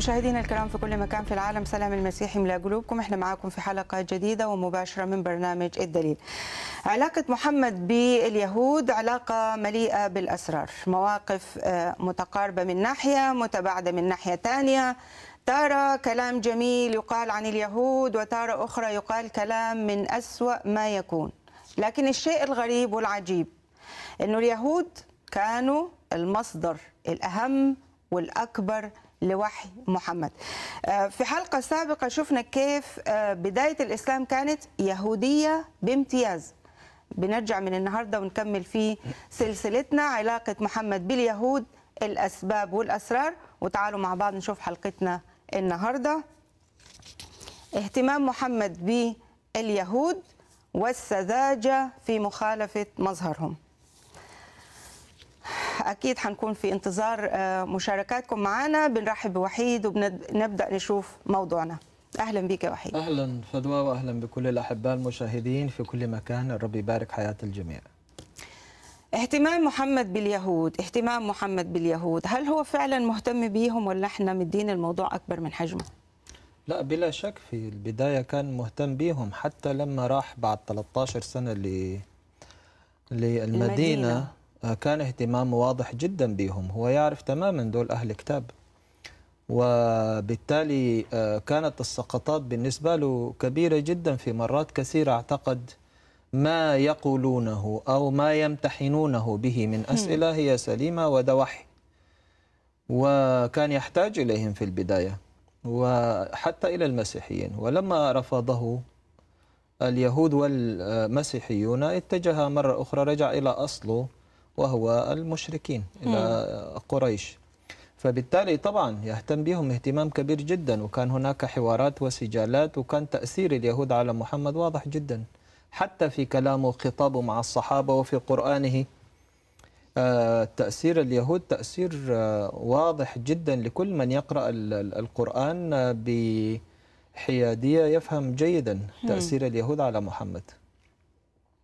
مشاهدينا الكرام في كل مكان في العالم سلام المسيح يملا قلوبكم احنا معاكم في حلقه جديده ومباشره من برنامج الدليل. علاقه محمد باليهود علاقه مليئه بالاسرار، مواقف آه، متقاربه من ناحيه، متباعده من ناحيه ثانيه، تارة كلام جميل يقال عن اليهود وتارة اخرى يقال كلام من اسوأ ما يكون. لكن الشيء الغريب والعجيب انه اليهود كانوا المصدر الاهم والاكبر لوحي محمد آه، في حلقة سابقة شفنا كيف آه، بداية الإسلام كانت يهودية بامتياز بنرجع من النهاردة ونكمل في سلسلتنا علاقة محمد باليهود الأسباب والأسرار وتعالوا مع بعض نشوف حلقتنا النهاردة اهتمام محمد باليهود والسذاجة في مخالفة مظهرهم اكيد حنكون في انتظار آه، مشاركاتكم معنا بنرحب بوحيد وبنبدا نشوف موضوعنا اهلا بك يا وحيد اهلا فدوى واهلا بكل الاحباء المشاهدين في كل مكان الرب يبارك حياه الجميع اهتمام محمد باليهود اهتمام محمد باليهود هل هو فعلا مهتم بيهم ولا احنا مدين الموضوع اكبر من حجمه لا بلا شك في البداية كان مهتم بيهم حتى لما راح بعد 13 سنة ل للمدينة المدينة. آه، كان اهتمامه واضح جدا بهم هو يعرف تماما دول أهل كتاب وبالتالي آه، كانت السقطات بالنسبة له كبيرة جدا في مرات كثيرة اعتقد ما يقولونه أو ما يمتحنونه به من أسئلة هي سليمة ودوحي وكان يحتاج إليهم في البداية وحتى إلى المسيحيين ولما رفضه اليهود والمسيحيون اتجه مرة أخرى رجع إلى أصله وهو المشركين إلى قريش فبالتالي طبعا يهتم بهم اهتمام كبير جدا وكان هناك حوارات وسجالات وكان تأثير اليهود على محمد واضح جدا حتى في كلامه وخطابه مع الصحابة وفي قرآنه آه، تأثير اليهود تأثير آه، واضح جدا لكل من يقرأ القرآن آه، بحيادية يفهم جيدا تأثير اليهود على محمد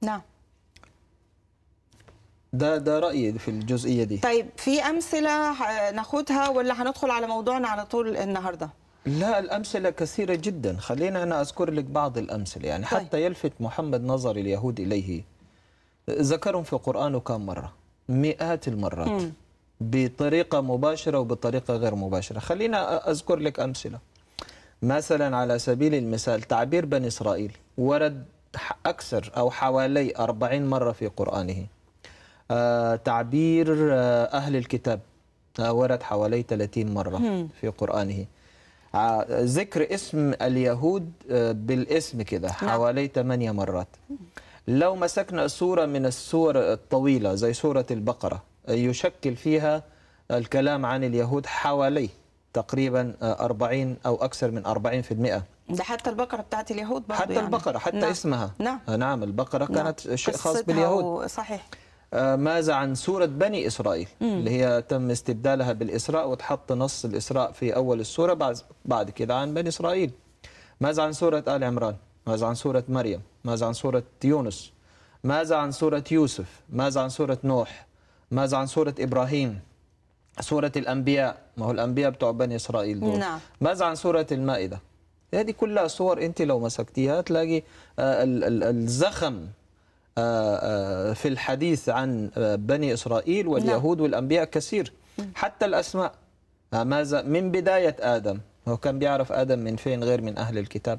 نعم ده ده رايي في الجزئيه دي طيب في امثله ناخدها ولا هندخل على موضوعنا على طول النهارده لا الامثله كثيره جدا خلينا انا اذكر لك بعض الامثله يعني طيب. حتى يلفت محمد نظر اليهود اليه ذكرهم في قرانه كم مره مئات المرات م. بطريقه مباشره وبطريقه غير مباشره خلينا اذكر لك امثله مثلا على سبيل المثال تعبير بني اسرائيل ورد اكثر او حوالي 40 مره في قرانه آه، تعبير آه، أهل الكتاب آه، ورد حوالي 30 مرة في قرآنه ذكر اسم اليهود بالاسم كده نعم. حوالي 8 مرات لو مسكنا سورة من السور الطويلة زي سورة البقرة يشكل فيها الكلام عن اليهود حوالي تقريبا 40 أو أكثر من 40% ده حتى البقرة بتاعت اليهود برضو حتى يعني. البقرة حتى نعم. اسمها نعم. نعم البقرة كانت نعم. شيء خاص باليهود صحيح آه، ماذا عن سورة بني إسرائيل مم. اللي هي تم استبدالها بالإسراء وتحط نص الإسراء في أول السورة بعد, بعد كده عن بني إسرائيل ماذا عن سورة آل عمران ماذا عن سورة مريم ماذا عن سورة يونس ماذا عن سورة يوسف ماذا عن سورة نوح ماذا عن سورة إبراهيم سورة الأنبياء ما هو الأنبياء بتوع بني إسرائيل دول نعم. ماذا عن سورة المائدة هذه كلها صور أنت لو مسكتيها تلاقي آه، الزخم آه، آه، في الحديث عن آه، بني إسرائيل واليهود نعم. والأنبياء كثير نعم. حتى الأسماء ماذا من بداية آدم هو كان بيعرف آدم من فين غير من أهل الكتاب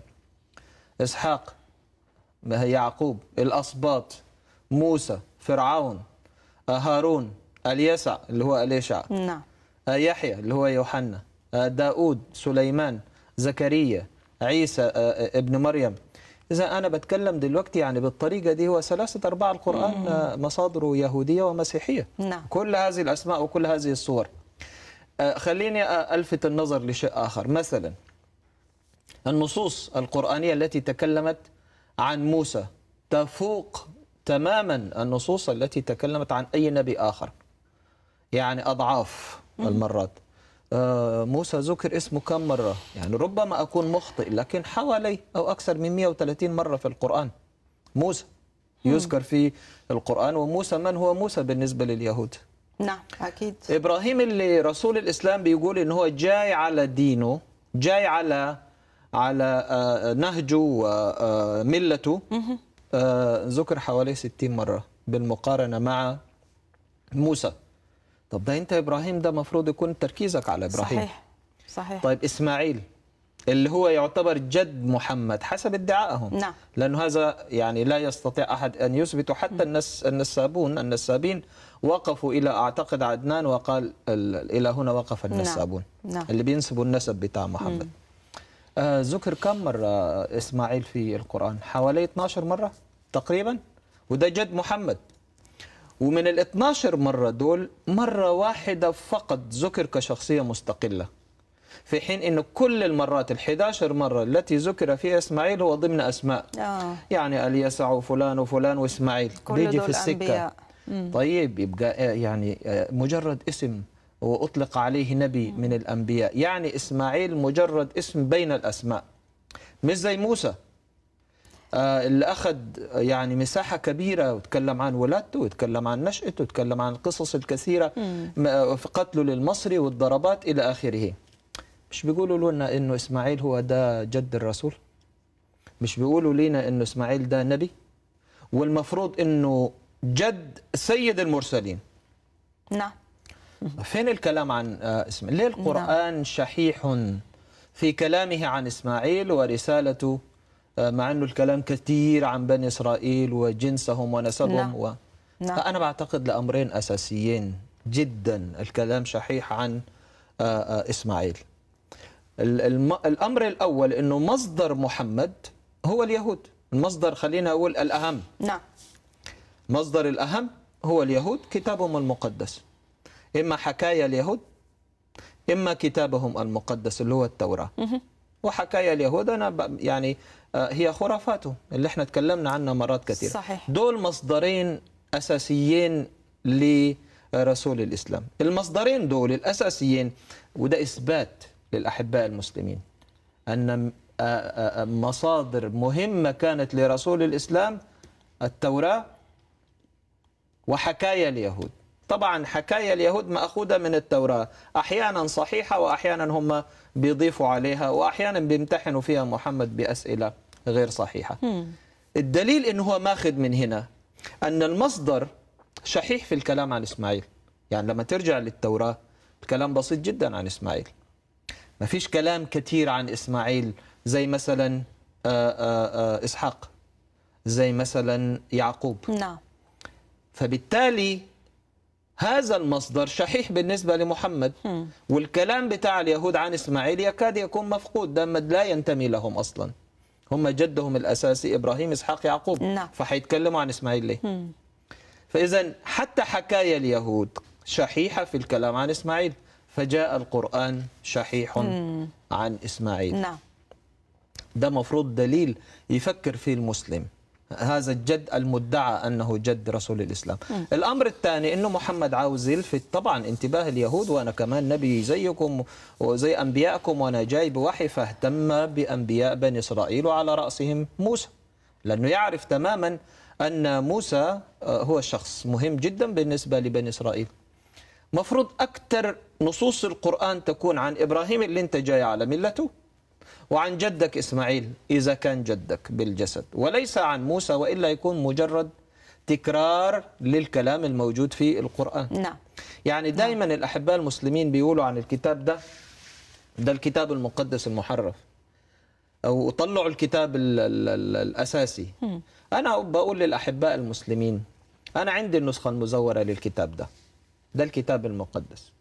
إسحاق يعقوب الأسباط موسى فرعون هارون اليسع اللي هو اليشع نعم يحيى اللي هو يوحنا داود سليمان زكريا عيسى ابن مريم إذا أنا بتكلم دلوقتي يعني بالطريقة دي هو ثلاثة أرباع القرآن آه، مصادره يهودية ومسيحية نعم. كل هذه الأسماء وكل هذه الصور آه، خليني ألفت النظر لشيء آخر مثلا النصوص القرآنية التي تكلمت عن موسى تفوق تماما النصوص التي تكلمت عن أي نبي آخر يعني أضعاف المرات آه، موسى ذكر اسمه كم مرة يعني ربما أكون مخطئ لكن حوالي أو أكثر من 130 مرة في القرآن موسى يذكر في القرآن وموسى من هو موسى بالنسبة لليهود نعم أكيد إبراهيم اللي رسول الإسلام بيقول إن هو جاي على دينه جاي على على آه، نهجه وملته آه، ذكر حوالي 60 مرة بالمقارنة مع موسى طب ده انت ابراهيم ده المفروض يكون تركيزك على ابراهيم صحيح صحيح طيب اسماعيل اللي هو يعتبر جد محمد حسب ادعائهم نعم لانه هذا يعني لا يستطيع احد ان يثبته حتى النس النسابون النسابين وقفوا الى اعتقد عدنان وقال الى هنا وقف نعم، النسابون نعم. اللي بينسبوا النسب بتاع محمد آه ذكر كم مره اسماعيل في القران حوالي 12 مره تقريبا وده جد محمد ومن ال 12 مرة دول مرة واحدة فقط ذكر كشخصية مستقلة في حين أن كل المرات ال 11 مرة التي ذكر فيها إسماعيل هو ضمن أسماء آه. يعني اليسع وفلان وفلان وإسماعيل بيجي في السكة طيب يبقى آه، يعني آه، مجرد اسم وأطلق عليه نبي من الأنبياء يعني إسماعيل مجرد اسم بين الأسماء مش زي موسى آه، اللي أخذ يعني مساحة كبيرة وتكلم عن ولادته وتكلم عن نشأته وتكلم عن القصص الكثيرة آه، في قتله للمصري والضربات إلى آخره مش بيقولوا لنا إنه إسماعيل هو ده جد الرسول مش بيقولوا لنا إنه إسماعيل ده نبي والمفروض إنه جد سيد المرسلين نعم فين الكلام عن آه، اسماعيل ليه القرآن نعم. شحيح في كلامه عن إسماعيل ورسالته آه، مع انه الكلام كثير عن بني اسرائيل وجنسهم ونسبهم نعم. و... نعم. فانا بعتقد لامرين اساسيين جدا الكلام شحيح عن آه، آه، اسماعيل الامر الاول انه مصدر محمد هو اليهود المصدر خلينا اقول الاهم نعم مصدر الاهم هو اليهود كتابهم المقدس اما حكايا اليهود اما كتابهم المقدس اللي هو التوراه وحكايا اليهود انا يعني آه، هي خرافاته اللي احنا اتكلمنا عنها مرات كثيرة صحيح. دول مصدرين أساسيين لرسول الإسلام المصدرين دول الأساسيين وده إثبات للأحباء المسلمين أن آه، آه، مصادر مهمة كانت لرسول الإسلام التوراة وحكايا اليهود طبعا حكاية اليهود مأخوذة من التوراة أحيانا صحيحة وأحيانا هم بيضيفوا عليها وأحيانا بيمتحنوا فيها محمد بأسئلة غير صحيحة الدليل إن هو ماخذ من هنا أن المصدر شحيح في الكلام عن إسماعيل يعني لما ترجع للتوراة الكلام بسيط جدا عن إسماعيل ما فيش كلام كثير عن إسماعيل زي مثلا آه، آه، آه، إسحاق زي مثلا يعقوب نعم فبالتالي هذا المصدر شحيح بالنسبة لمحمد والكلام بتاع اليهود عن إسماعيل يكاد يكون مفقود ده لا ينتمي لهم أصلا هم جدهم الأساسي إبراهيم إسحاق يعقوب نعم. فحيتكلموا عن إسماعيل ليه فإذا حتى حكايا اليهود شحيحة في الكلام عن إسماعيل فجاء القرآن شحيح عن إسماعيل نعم. ده مفروض دليل يفكر فيه المسلم هذا الجد المدعى أنه جد رسول الإسلام م. الأمر الثاني أنه محمد عاوز يلفت طبعا انتباه اليهود وأنا كمان نبي زيكم وزي أنبيائكم وأنا جاي بوحي فاهتم بأنبياء بني إسرائيل وعلى رأسهم موسى لأنه يعرف تماما أن موسى آه، هو شخص مهم جدا بالنسبة لبني إسرائيل مفروض أكثر نصوص القرآن تكون عن إبراهيم اللي أنت جاي على ملته وعن جدك إسماعيل إذا كان جدك بالجسد وليس عن موسى وإلا يكون مجرد تكرار للكلام الموجود في القرآن نعم يعني نعم. دايما نعم. الأحباء المسلمين بيقولوا عن الكتاب ده ده الكتاب المقدس المحرف أو طلعوا الكتاب الـ الـ الـ الأساسي أنا بقول للأحباء المسلمين أنا عندي النسخة المزورة للكتاب ده ده الكتاب المقدس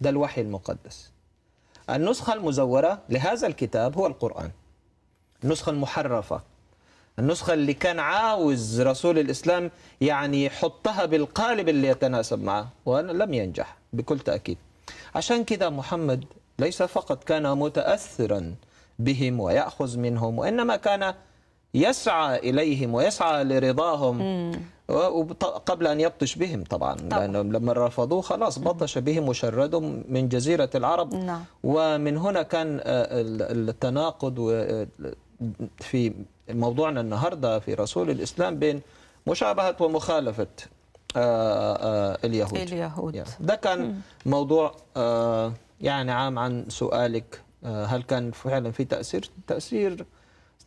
ده الوحي المقدس النسخة المزورة لهذا الكتاب هو القرآن النسخة المحرفة النسخة اللي كان عاوز رسول الإسلام يعني يحطها بالقالب اللي يتناسب معه ولم ينجح بكل تأكيد عشان كده محمد ليس فقط كان متأثرا بهم ويأخذ منهم وإنما كان يسعى إليهم ويسعى لرضاهم قبل أن يبطش بهم طبعا, طبعا. لأنه لما رفضوه خلاص بطش بهم وشردهم من جزيرة العرب نعم. ومن هنا كان آه، التناقض آه، في موضوعنا النهاردة في رسول الإسلام بين مشابهة ومخالفة آه، اليهود اليهود ده كان موضوع يعني عام عن سؤالك هل كان فعلا في تأثير تأثير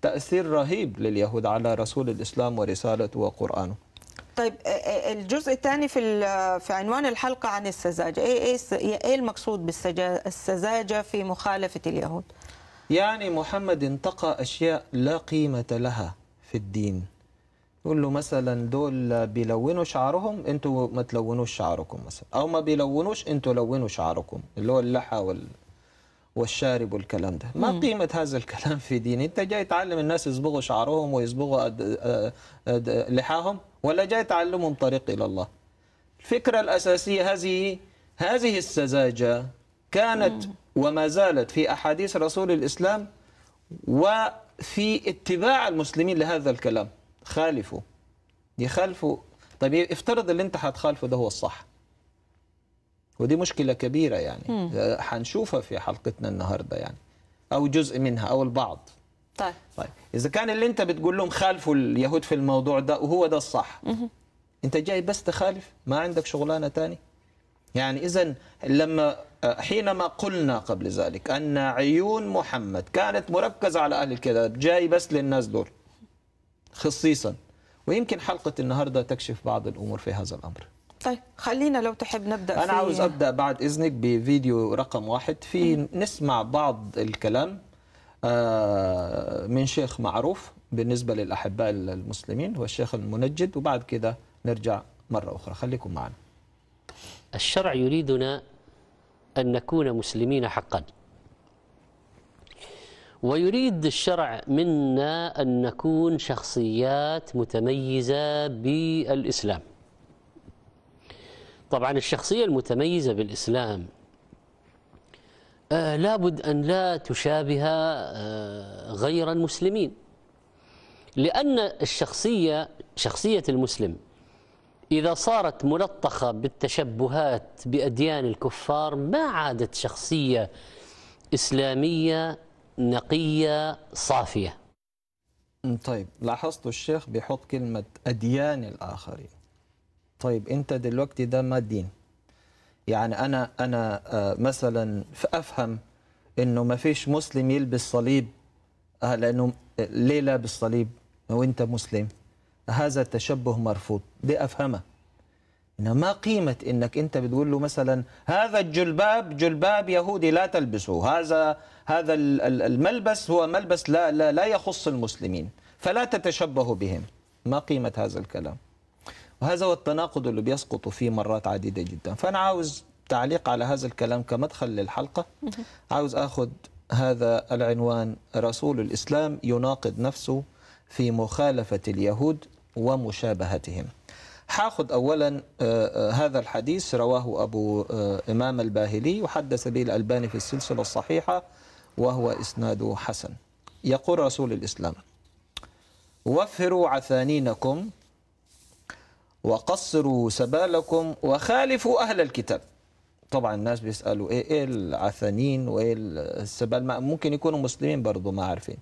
تأثير رهيب لليهود على رسول الإسلام ورسالته وقرآنه طيب آه، آه، الجزء الثاني في في عنوان الحلقه عن السذاجه، ايه ايه إيه،, ايه المقصود بالسذاجه في مخالفه اليهود؟ يعني محمد انتقى اشياء لا قيمه لها في الدين. يقول له مثلا دول بيلونوا شعرهم انتوا ما تلونوش شعركم مثلا او ما بيلونوش انتوا لونوا شعركم اللي هو اللحى وال والشارب والكلام ده ما قيمة هذا الكلام في ديني انت جاي تعلم الناس يصبغوا شعرهم ويصبغوا لحاهم ولا جاي تعلمهم طريق إلى الله الفكرة الأساسية هذه هذه السذاجة كانت وما زالت في أحاديث رسول الإسلام وفي اتباع المسلمين لهذا الكلام خالفوا يخالفوا طيب افترض اللي انت هتخالفه ده هو الصح ودي مشكلة كبيرة يعني هنشوفها في حلقتنا النهاردة يعني أو جزء منها أو البعض طيب طيب اذا كان اللي انت بتقول لهم خالفوا اليهود في الموضوع ده وهو ده الصح انت جاي بس تخالف ما عندك شغلانه ثانيه يعني اذا لما آه، حينما قلنا قبل ذلك ان عيون محمد كانت مركزه على اهل الكتاب جاي بس للناس دول خصيصا ويمكن حلقه النهارده تكشف بعض الامور في هذا الامر طيب خلينا لو تحب نبدا انا في... عاوز ابدا بعد اذنك بفيديو رقم واحد في نسمع بعض الكلام آه، من شيخ معروف بالنسبة للأحباء المسلمين هو الشيخ المنجد وبعد كده نرجع مرة أخرى خليكم معنا الشرع يريدنا أن نكون مسلمين حقا ويريد الشرع منا أن نكون شخصيات متميزة بالإسلام طبعا الشخصية المتميزة بالإسلام آه لابد أن لا تشابه آه غير المسلمين لأن الشخصية شخصية المسلم إذا صارت ملطخة بالتشبهات بأديان الكفار ما عادت شخصية إسلامية نقية صافية طيب لاحظت الشيخ بيحط كلمة أديان الآخرين طيب أنت دلوقتي ده ما دين يعني انا انا آه، مثلا افهم انه ما فيش مسلم يلبس صليب آه، لانه آه، ليه لابس صليب وانت مسلم هذا التشبه مرفوض دي افهمه إنه ما قيمة إنك أنت بتقول له مثلا هذا الجلباب جلباب يهودي لا تلبسه هذا هذا الملبس هو ملبس لا لا, لا يخص المسلمين فلا تتشبه بهم ما قيمة هذا الكلام وهذا هو التناقض اللي بيسقط فيه مرات عديدة جدا فأنا عاوز تعليق على هذا الكلام كمدخل للحلقة عاوز أخذ هذا العنوان رسول الإسلام يناقض نفسه في مخالفة اليهود ومشابهتهم حاخد أولا آه، آه، هذا الحديث رواه أبو آه، إمام الباهلي وحدث به الألباني في السلسلة الصحيحة وهو إسناده حسن يقول رسول الإسلام وفروا عثانينكم وقصروا سبالكم وخالفوا أهل الكتاب طبعا الناس بيسألوا إيه, إيه العثنين وإيه السبال ممكن يكونوا مسلمين برضو ما عارفين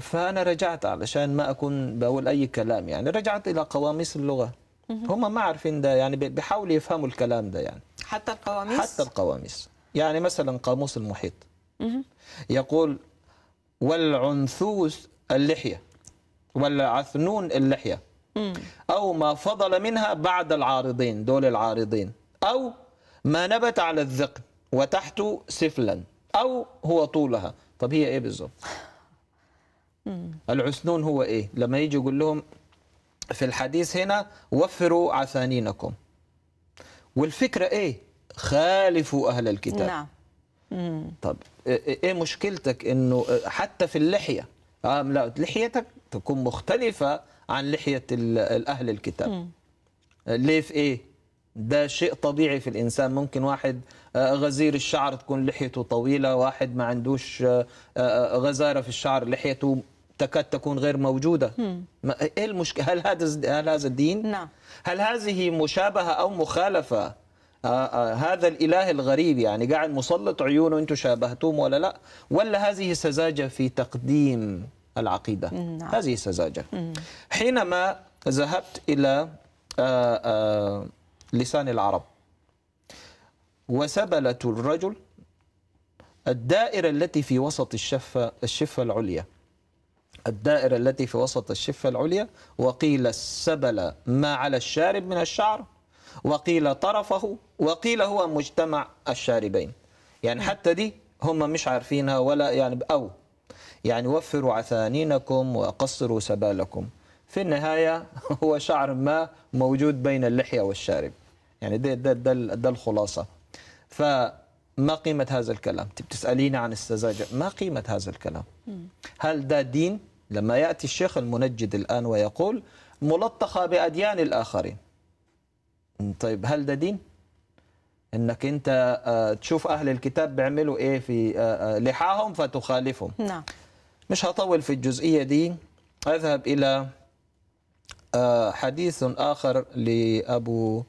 فأنا رجعت علشان ما أكون بقول أي كلام يعني رجعت إلى قواميس اللغة هم ما عارفين ده يعني بيحاولوا يفهموا الكلام ده يعني حتى القواميس حتى القواميس يعني مثلا قاموس المحيط يقول والعنثوس اللحية والعثنون اللحية أو ما فضل منها بعد العارضين دول العارضين أو ما نبت على الذقن وتحت سفلا أو هو طولها طب هي إيه بالظبط العسنون هو إيه لما يجي يقول لهم في الحديث هنا وفروا عثانينكم والفكرة إيه خالفوا أهل الكتاب نعم طب إيه،, ايه مشكلتك انه إيه، حتى في اللحيه اه لا لحيتك تكون مختلفه عن لحية أهل الكتاب م. آه، ليه في إيه؟ ده شيء طبيعي في الإنسان ممكن واحد آه، غزير الشعر تكون لحيته طويلة واحد ما عندوش آه، غزارة في الشعر لحيته تكاد تكون غير موجودة ما إيه المشكلة؟ هل هذا هل هذا الدين؟ نعم هل هذه مشابهة أو مخالفة؟ آه آه هذا الإله الغريب يعني قاعد مسلط عيونه أنتم شابهتوه ولا لا ولا هذه سذاجة في تقديم العقيدة نعم. هذه سذاجة حينما ذهبت إلى آآ آه، آآ آه، لسان العرب وسبلة الرجل الدائرة التي في وسط الشفة الشفة العليا الدائرة التي في وسط الشفة العليا وقيل السبل ما على الشارب من الشعر وقيل طرفه وقيل هو مجتمع الشاربين يعني حتى دي هم مش عارفينها ولا يعني أو يعني وفروا عثانينكم وقصروا سبالكم في النهاية هو شعر ما موجود بين اللحية والشارب يعني ده, ده, ده, ده الخلاصة فما قيمة هذا الكلام بتسألين عن السذاجة ما قيمة هذا الكلام هل ده دين لما يأتي الشيخ المنجد الآن ويقول ملطخة بأديان الآخرين طيب هل ده دين؟ انك انت آه، تشوف اهل الكتاب بيعملوا ايه في آه، آه، لحاهم فتخالفهم نعم مش هطول في الجزئية دي أذهب إلى آه، حديث آخر لأبو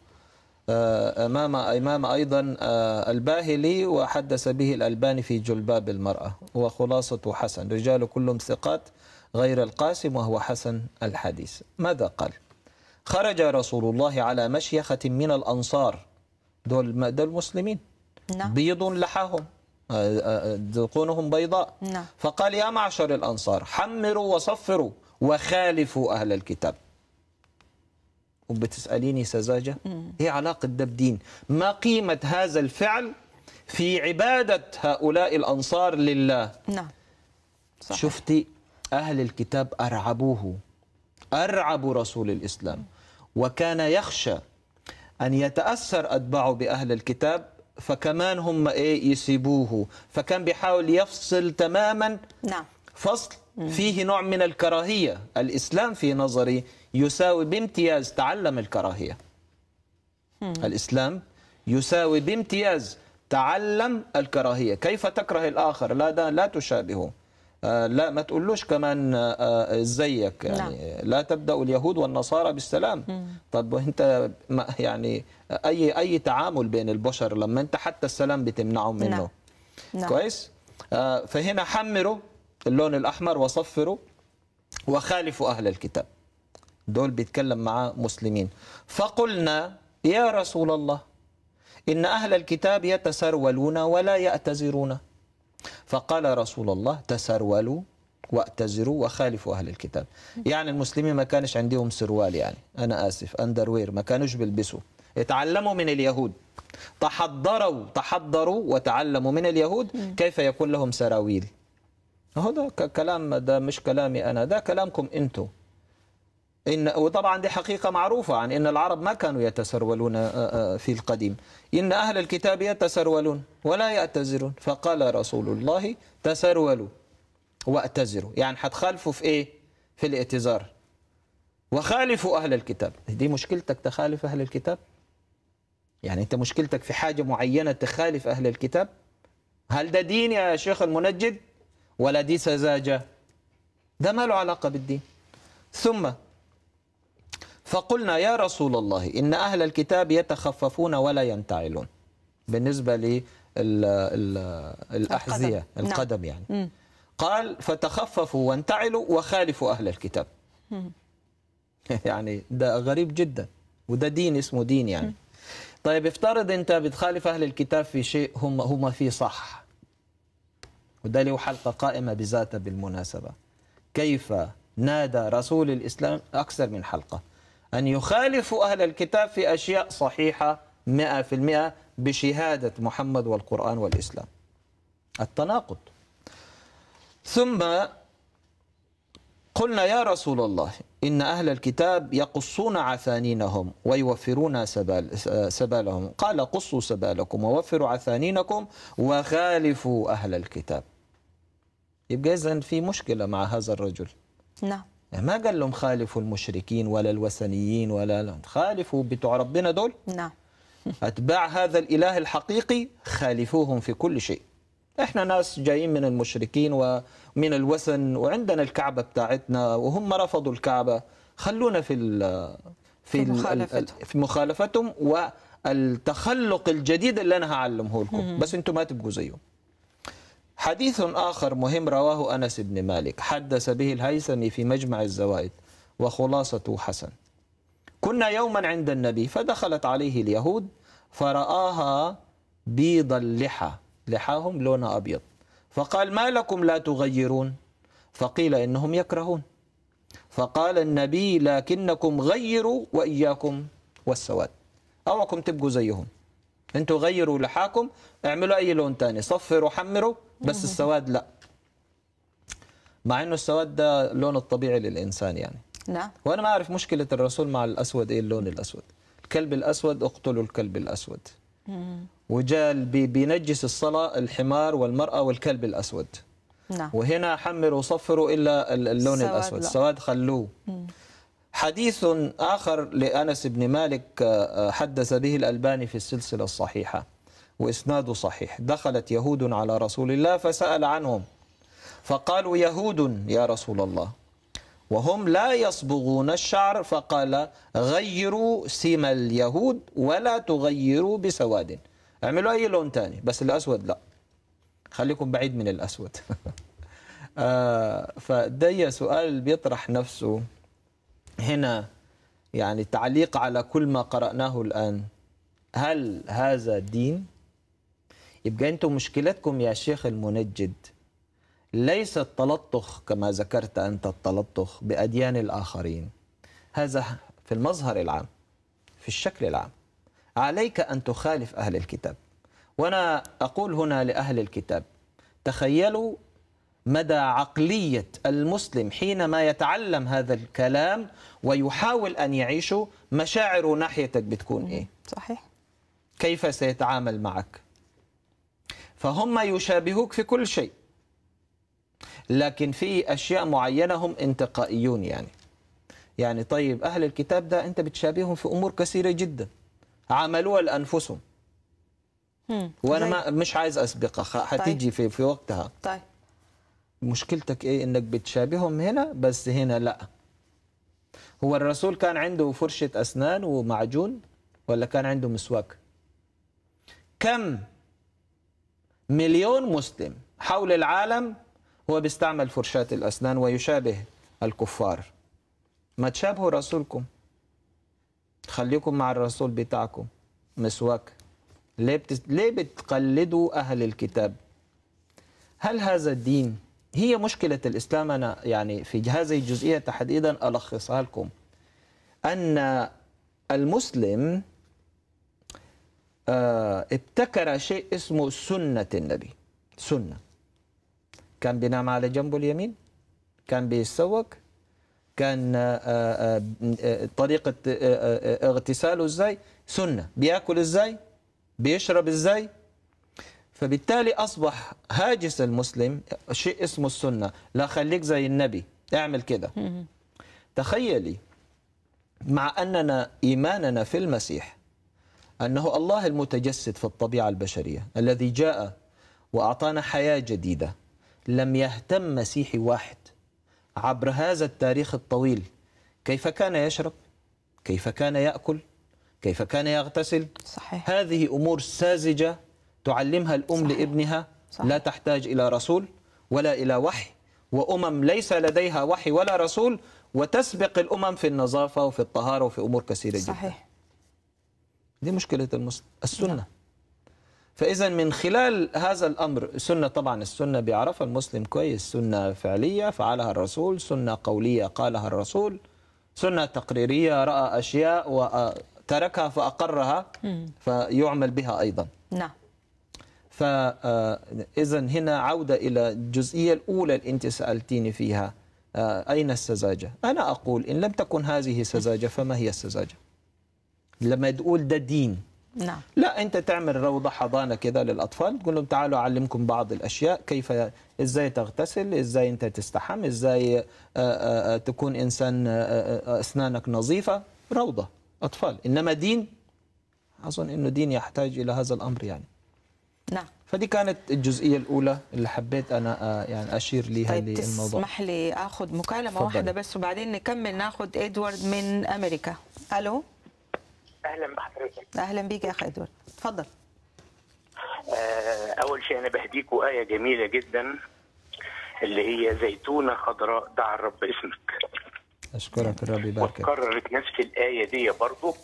آه، إمام إمام أيضا آه، الباهلي وحدث به الألباني في جلباب المرأة وخلاصة حسن رجال كلهم ثقات غير القاسم وهو حسن الحديث ماذا قال خرج رسول الله على مشيخة من الأنصار دول دول مسلمين نعم. بيض لحاهم ذقونهم بيضاء نعم. فقال يا معشر الأنصار حمروا وصفروا وخالفوا أهل الكتاب وبتسأليني سذاجة إيه علاقة ده بدين ما قيمة هذا الفعل في عبادة هؤلاء الأنصار لله نعم صحيح. شفتي أهل الكتاب أرعبوه أرعبوا رسول الإسلام وكان يخشى أن يتأثر أتباعه بأهل الكتاب فكمان هم ايه يسيبوه فكان بيحاول يفصل تماما نعم فصل فيه نوع من الكراهيه الاسلام في نظري يساوي بامتياز تعلم الكراهيه الاسلام يساوي بامتياز تعلم الكراهيه كيف تكره الاخر لا لا تشابهه آه، لا ما تقولوش كمان آه، آه، ازيك يعني لا. نعم. لا تبدا اليهود والنصارى بالسلام طب وانت يعني اي اي تعامل بين البشر لما انت حتى السلام بتمنعهم منه لا. نعم. لا. نعم. كويس فهنا حمروا اللون الاحمر وصفروا وخالفوا اهل الكتاب دول بيتكلم مع مسلمين فقلنا يا رسول الله ان اهل الكتاب يتسرولون ولا ياتزرون فقال رسول الله تسرولوا واعتزروا وخالفوا اهل الكتاب يعني المسلمين ما كانش عندهم سروال يعني انا اسف اندروير ما كانوش بيلبسوا اتعلموا من اليهود تحضروا تحضروا وتعلموا من اليهود كيف يكون لهم سراويل هذا كلام ده مش كلامي انا ده كلامكم انتم إن وطبعا دي حقيقة معروفة عن أن العرب ما كانوا يتسرولون في القديم إن أهل الكتاب يتسرولون ولا يأتزرون فقال رسول الله تسرولوا وأتزروا يعني حتخالفوا في إيه؟ في الائتزار وخالفوا أهل الكتاب دي مشكلتك تخالف أهل الكتاب يعني أنت مشكلتك في حاجة معينة تخالف أهل الكتاب هل ده دين يا شيخ المنجد ولا دي سذاجة ده ما له علاقة بالدين ثم فقلنا يا رسول الله إن أهل الكتاب يتخففون ولا ينتعلون بالنسبة للأحذية القدم, نعم. القدم يعني قال فتخففوا وانتعلوا وخالفوا أهل الكتاب يعني ده غريب جدا وده دين اسمه دين يعني طيب افترض انت بتخالف اهل الكتاب في شيء هم هم فيه صح وده له حلقه قائمه بذاتها بالمناسبه كيف نادى رسول الاسلام اكثر من حلقه أن يخالفوا أهل الكتاب في أشياء صحيحة 100% بشهادة محمد والقرآن والإسلام التناقض ثم قلنا يا رسول الله إن أهل الكتاب يقصون عثانينهم ويوفرون سبال سبالهم قال قصوا سبالكم ووفروا عثانينكم وخالفوا أهل الكتاب يبقى إذن في مشكلة مع هذا الرجل نعم ما قال لهم خالفوا المشركين ولا الوثنيين ولا خالفوا بتوع ربنا دول نعم أتباع هذا الإله الحقيقي خالفوهم في كل شيء احنا ناس جايين من المشركين ومن الوثن وعندنا الكعبة بتاعتنا وهم رفضوا الكعبة خلونا في الـ في مخالفتهم, في مخالفتهم والتخلق الجديد اللي انا هعلمه لكم بس انتم ما تبقوا زيهم حديث آخر مهم رواه أنس بن مالك حدث به الهيثمي في مجمع الزوائد وخلاصته حسن كنا يوما عند النبي فدخلت عليه اليهود فرآها بيض اللحى لحاهم لون أبيض فقال ما لكم لا تغيرون فقيل إنهم يكرهون فقال النبي لكنكم غيروا وإياكم والسواد أوعكم تبقوا زيهم انتوا غيروا لحاكم اعملوا اي لون تاني صفروا حمروا بس السواد لا مع انه السواد ده اللون الطبيعي للانسان يعني نعم وانا ما اعرف مشكله الرسول مع الاسود ايه اللون الاسود الكلب الاسود اقتلوا الكلب الاسود وجال وجاء بينجس الصلاه الحمار والمراه والكلب الاسود نعم وهنا حمروا وصفروا الا اللون الاسود السواد خلوه مم. حديث آخر لأنس بن مالك آه، آه، حدث به الألباني في السلسلة الصحيحة وإسناده صحيح دخلت يهود على رسول الله فسأل عنهم فقالوا يهود يا رسول الله وهم لا يصبغون الشعر فقال غيروا سيم اليهود ولا تغيروا بسواد اعملوا أي لون تاني بس الأسود لا خليكم بعيد من الأسود آه، فدي سؤال بيطرح نفسه هنا يعني تعليق على كل ما قرأناه الآن هل هذا دين؟ يبقى أنتم مشكلتكم يا شيخ المنجد ليس التلطخ كما ذكرت أنت التلطخ بأديان الآخرين هذا في المظهر العام في الشكل العام عليك أن تخالف أهل الكتاب وأنا أقول هنا لأهل الكتاب تخيلوا مدى عقلية المسلم حينما يتعلم هذا الكلام ويحاول أن يعيشه مشاعره ناحيتك بتكون إيه صحيح كيف سيتعامل معك فهم يشابهوك في كل شيء لكن في أشياء معينة هم انتقائيون يعني يعني طيب أهل الكتاب ده أنت بتشابههم في أمور كثيرة جدا عملوها لأنفسهم وأنا ما مش عايز أسبقها هتيجي طيب. في, في وقتها طيب مشكلتك ايه انك بتشابههم هنا بس هنا لا هو الرسول كان عنده فرشة أسنان ومعجون ولا كان عنده مسواك كم مليون مسلم حول العالم هو بيستعمل فرشاة الأسنان ويشابه الكفار ما تشابهوا رسولكم خليكم مع الرسول بتاعكم مسواك ليه, ليه بتقلدوا أهل الكتاب هل هذا الدين هي مشكلة الإسلام أنا يعني في هذه الجزئية تحديدا ألخصها لكم أن المسلم آه، ابتكر شيء اسمه سنة النبي سنة كان بينام على جنبه اليمين كان بيتسوق كان آه، آه، طريقة اغتساله ازاي سنة بياكل ازاي بيشرب ازاي فبالتالي أصبح هاجس المسلم شيء اسمه السنة لا خليك زي النبي اعمل كده تخيلي مع أننا إيماننا في المسيح أنه الله المتجسد في الطبيعة البشرية الذي جاء وأعطانا حياة جديدة لم يهتم مسيحي واحد عبر هذا التاريخ الطويل كيف كان يشرب كيف كان يأكل كيف كان يغتسل صحيح. هذه أمور ساذجة تعلمها الأم صحيح. لابنها صحيح. لا تحتاج إلى رسول ولا إلى وحي وأمم ليس لديها وحي ولا رسول وتسبق الأمم في النظافة وفي الطهارة وفي أمور كثيرة صحيح. جدا صحيح دي مشكلة المسلم السنة نعم. فإذا من خلال هذا الأمر سنة طبعا السنة بيعرفها المسلم كويس سنة فعلية فعلها الرسول سنة قولية قالها الرسول سنة تقريرية رأى أشياء وتركها فأقرها فيعمل بها أيضا نعم فإذا آه، هنا عودة إلى الجزئية الأولى اللي أنت سألتيني فيها آه، أين السذاجة؟ أنا أقول إن لم تكن هذه سذاجة فما هي السذاجة؟ لما تقول ده دين نعم. لا أنت تعمل روضة حضانة كده للأطفال تقول لهم تعالوا أعلمكم بعض الأشياء كيف إزاي تغتسل إزاي أنت تستحم إزاي آه، تكون إنسان أسنانك نظيفة روضة أطفال إنما دين أظن أنه دين يحتاج إلى هذا الأمر يعني نعم فدي كانت الجزئية الأولى اللي حبيت أنا آه، يعني أشير ليها طيب للموضوع تسمح لي أخذ مكالمة فضل. واحدة بس وبعدين نكمل ناخذ إدوارد من أمريكا ألو أهلا بحضرتك أهلا بيك يا أخ إدوارد تفضل آه، أول شيء أنا بهديكوا آية جميلة جدا اللي هي زيتونة خضراء دع الرب اسمك أشكرك الرب يباركك وتكررت نفس الآية دي برضه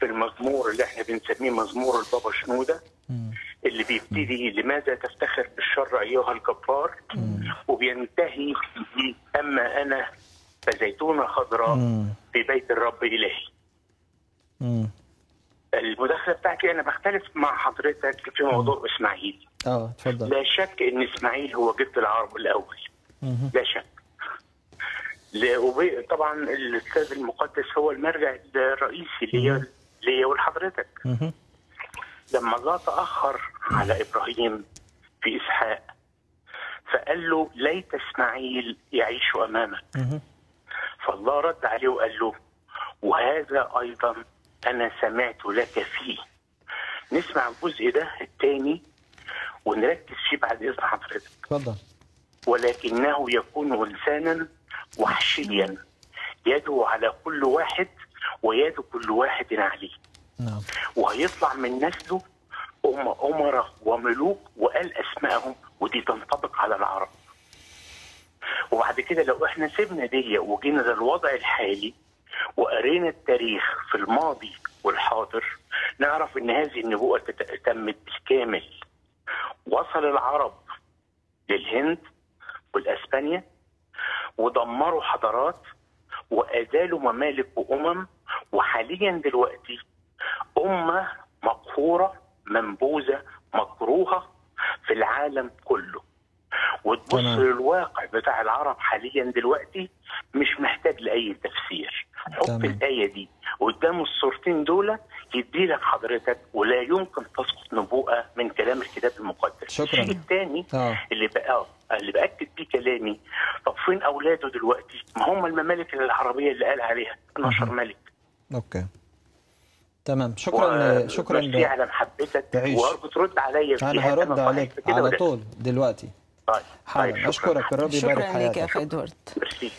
في المزمور اللي احنا بنسميه مزمور البابا شنودة اللي بيبتدي لماذا تفتخر بالشر ايها الجبار وبينتهي اما انا فزيتونه خضراء في بيت الرب الهي. المداخله بتاعتي انا بختلف مع حضرتك في موضوع مم. اسماعيل. اه اتفضل. لا شك ان اسماعيل هو جد العرب الاول. مم. لا شك. طبعا الاستاذ المقدس هو المرجع الرئيسي ليا ليا ولحضرتك. لما الله تاخر على ابراهيم في اسحاق فقال له ليت اسماعيل يعيش امامك فالله رد عليه وقال له وهذا ايضا انا سمعت لك فيه نسمع الجزء ده الثاني ونركز فيه بعد اذن حضرتك تفضل ولكنه يكون انسانا وحشيا يدعو على كل واحد ويد كل واحد عليه نعم وهيطلع من نسله هم أمراء وملوك وقال أسمائهم ودي تنطبق على العرب وبعد كده لو احنا سيبنا دي وجينا للوضع الحالي وقرينا التاريخ في الماضي والحاضر نعرف ان هذه النبوءه تمت بالكامل وصل العرب للهند والاسبانيا ودمروا حضارات وازالوا ممالك وامم وحاليا دلوقتي امه مقهوره منبوذه مكروهه في العالم كله وتبص للواقع بتاع العرب حاليا دلوقتي مش محتاج لاي تفسير حب الايه دي قدام الصورتين دول يدي لك حضرتك ولا يمكن تسقط نبوءه من كلام الكتاب المقدس شكرا الثاني آه. اللي بقى آه، اللي باكد بيه كلامي طب فين اولاده دلوقتي ما هم الممالك العربيه اللي قال عليها 12 ملك اوكي تمام شكرا و... شكرا لك على محبتك وارجو ترد عليا انا هرد عليك على طول دلوقتي طيب طيب اشكرك الرب يبارك حياتك شكرا لك يا اخي ادوارد ميرسي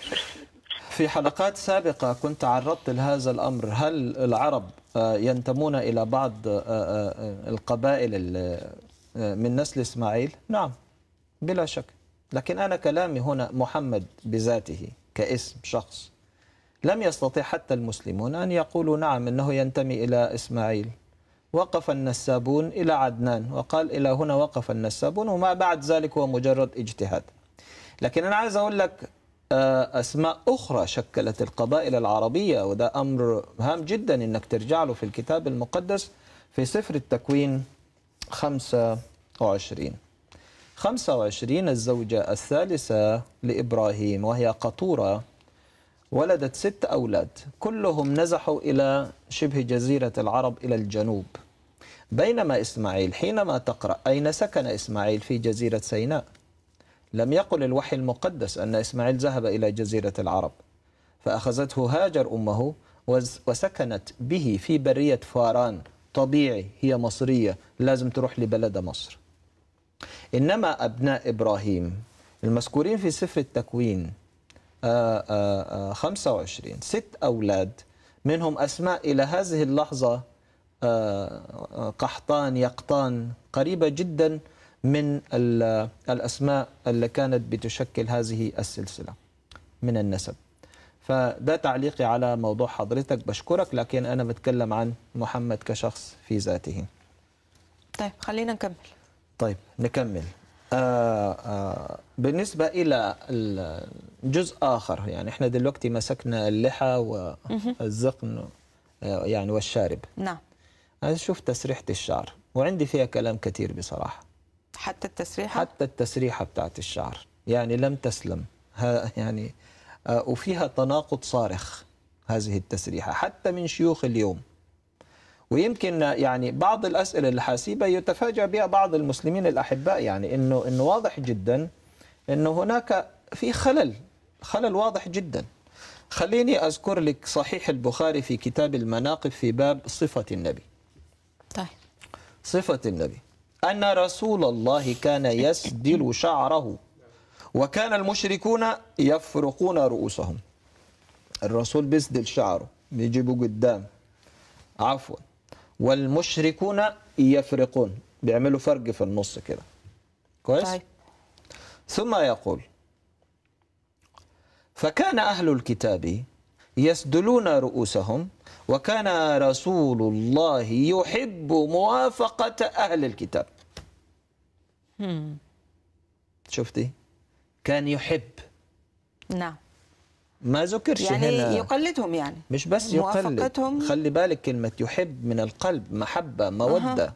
في حلقات سابقة كنت تعرضت لهذا الأمر هل العرب آه، ينتمون إلى بعض آه، آه، القبائل من نسل إسماعيل؟ نعم بلا شك لكن أنا كلامي هنا محمد بذاته كاسم شخص لم يستطع حتى المسلمون أن يقولوا نعم أنه ينتمي إلى إسماعيل وقف النسابون إلى عدنان وقال إلى هنا وقف النسابون وما بعد ذلك هو مجرد اجتهاد لكن أنا عايز أقول لك آه، أسماء أخرى شكلت القبائل العربية وده أمر هام جدا أنك ترجع له في الكتاب المقدس في سفر التكوين 25 25 الزوجة الثالثة لإبراهيم وهي قطورة ولدت ست أولاد كلهم نزحوا إلى شبه جزيرة العرب إلى الجنوب بينما إسماعيل حينما تقرأ أين سكن إسماعيل في جزيرة سيناء لم يقل الوحي المقدس أن إسماعيل ذهب إلى جزيرة العرب فأخذته هاجر أمه وسكنت به في برية فاران طبيعي هي مصرية لازم تروح لبلد مصر إنما أبناء إبراهيم المذكورين في سفر التكوين 25 آه، آه، آه، ست أولاد منهم أسماء إلى هذه اللحظة قحطان يقطان قريبة جدا من الأسماء اللي كانت بتشكل هذه السلسلة من النسب فده تعليقي على موضوع حضرتك بشكرك لكن أنا بتكلم عن محمد كشخص في ذاته طيب خلينا نكمل طيب نكمل آه، آه، بالنسبة إلى جزء آخر يعني إحنا دلوقتي مسكنا اللحى والزقن آه، يعني والشارب نعم أنا شفت تسريحة الشعر وعندي فيها كلام كثير بصراحة حتى التسريحة؟ حتى التسريحة بتاعت الشعر يعني لم تسلم ها يعني وفيها تناقض صارخ هذه التسريحة حتى من شيوخ اليوم ويمكن يعني بعض الاسئله الحاسبه يتفاجأ بها بعض المسلمين الاحباء يعني انه انه واضح جدا انه هناك في خلل خلل واضح جدا خليني اذكر لك صحيح البخاري في كتاب المناقب في باب صفه النبي طيب صفه النبي ان رسول الله كان يسدل شعره وكان المشركون يفرقون رؤوسهم الرسول بيسدل شعره بيجيبه قدام عفوا والمشركون يفرقون بيعملوا فرق في النص كده كويس طيب. ثم يقول فكان أهل الكتاب يسدلون رؤوسهم وكان رسول الله يحب موافقة أهل الكتاب شفتي كان يحب نعم ما ذكرش يعني هنا يقلدهم يعني مش بس يقلد خلي بالك كلمة يحب من القلب محبة مودة أه.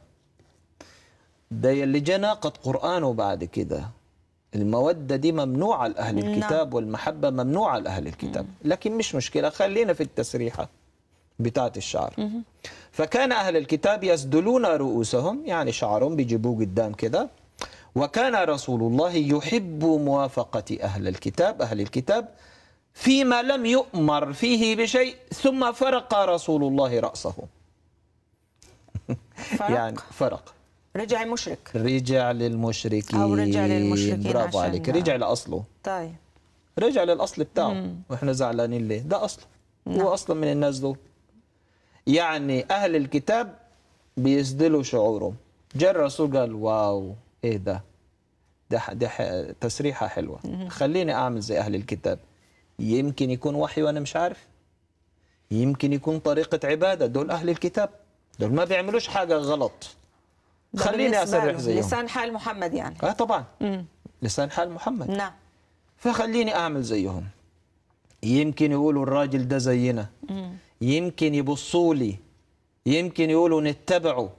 ده اللي جاء ناقد قرآنه بعد كده المودة دي ممنوعة لأهل نعم. الكتاب نعم. والمحبة ممنوعة لأهل الكتاب مم. لكن مش مشكلة خلينا في التسريحة بتاعة الشعر مم. فكان أهل الكتاب يسدلون رؤوسهم يعني شعرهم بيجيبوه قدام كده وكان رسول الله يحب موافقة أهل الكتاب أهل الكتاب فيما لم يؤمر فيه بشيء ثم فرق رسول الله رأسه فرق. يعني فرق رجع مشرك رجع للمشركين أو رجع للمشركين برافو عليك رجع لأصله طيب رجع للأصل بتاعه مم. وإحنا زعلانين ليه ده أصله نعم. هو أصلا من الناس دول يعني أهل الكتاب بيسدلوا شعورهم جاء الرسول قال واو إيه ده ده, ده تسريحة حلوة مم. خليني أعمل زي أهل الكتاب يمكن يكون وحي وانا مش عارف يمكن يكون طريقه عباده دول اهل الكتاب دول ما بيعملوش حاجه غلط خليني اسرح زيهم لسان حال محمد يعني اه طبعا مم. لسان حال محمد نعم فخليني اعمل زيهم يمكن يقولوا الراجل ده زينا يمكن يبصوا لي يمكن يقولوا نتبعه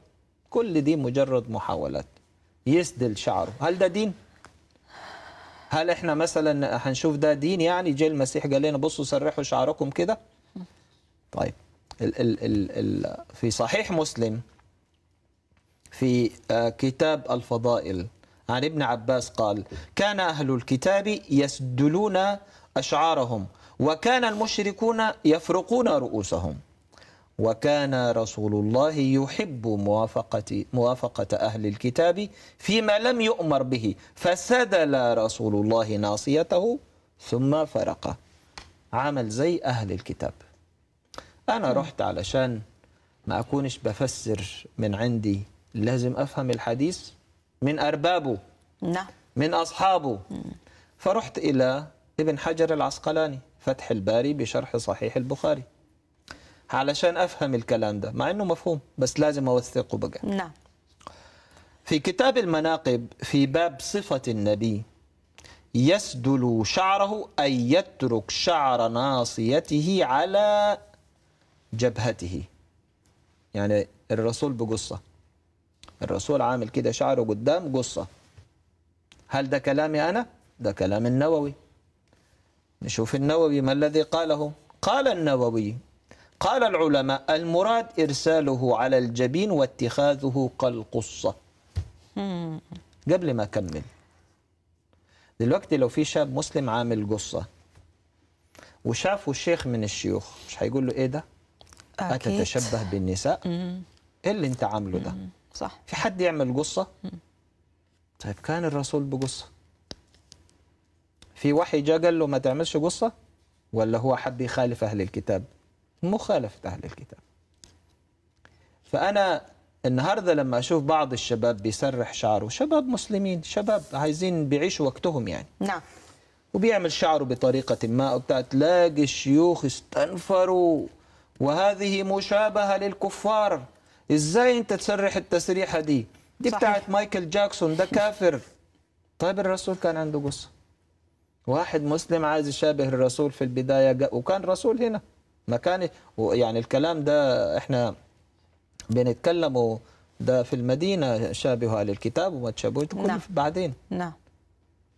كل دي مجرد محاولات يسدل شعره هل ده دين هل احنا مثلا هنشوف ده دين يعني جه المسيح قال لنا بصوا سرحوا شعركم كده طيب ال ال ال ال في صحيح مسلم في آه، كتاب الفضائل عن ابن عباس قال كان أهل الكتاب يسدلون أشعارهم وكان المشركون يفرقون رؤوسهم وكان رسول الله يحب موافقة موافقة أهل الكتاب فيما لم يؤمر به فسدل رسول الله ناصيته ثم فرق عمل زي أهل الكتاب أنا رحت علشان ما أكونش بفسر من عندي لازم أفهم الحديث من أربابه نعم من أصحابه فرحت إلى ابن حجر العسقلاني فتح الباري بشرح صحيح البخاري علشان افهم الكلام ده مع انه مفهوم بس لازم اوثقه بقى نعم في كتاب المناقب في باب صفه النبي يسدل شعره أي يترك شعر ناصيته على جبهته يعني الرسول بقصة الرسول عامل كده شعره قدام قصة هل ده كلامي أنا؟ ده كلام النووي نشوف النووي ما الذي قاله قال النووي قال العلماء المراد إرساله على الجبين واتخاذه كالقصة قبل ما أكمل دلوقتي لو في شاب مسلم عامل قصة وشافه الشيخ من الشيوخ مش هيقول له إيه ده؟ أكيد. أتتشبه بالنساء؟ إيه اللي أنت عامله ده؟ صح في حد يعمل قصة؟ طيب كان الرسول بقصة في وحي جاء قال له ما تعملش قصة؟ ولا هو حب يخالف أهل الكتاب؟ مخالفة أهل الكتاب فأنا النهاردة لما أشوف بعض الشباب بيسرح شعره شباب مسلمين شباب عايزين بيعيشوا وقتهم يعني نعم وبيعمل شعره بطريقة ما وبتاع تلاقي الشيوخ استنفروا وهذه مشابهة للكفار ازاي انت تسرح التسريحة دي دي صحيح. بتاعت مايكل جاكسون ده كافر طيب الرسول كان عنده قصة واحد مسلم عايز يشابه الرسول في البداية وكان رسول هنا ما كان يعني الكلام ده احنا بنتكلم ده في المدينه شابه للكتاب الكتاب وما تشابهوش نعم. بعدين نعم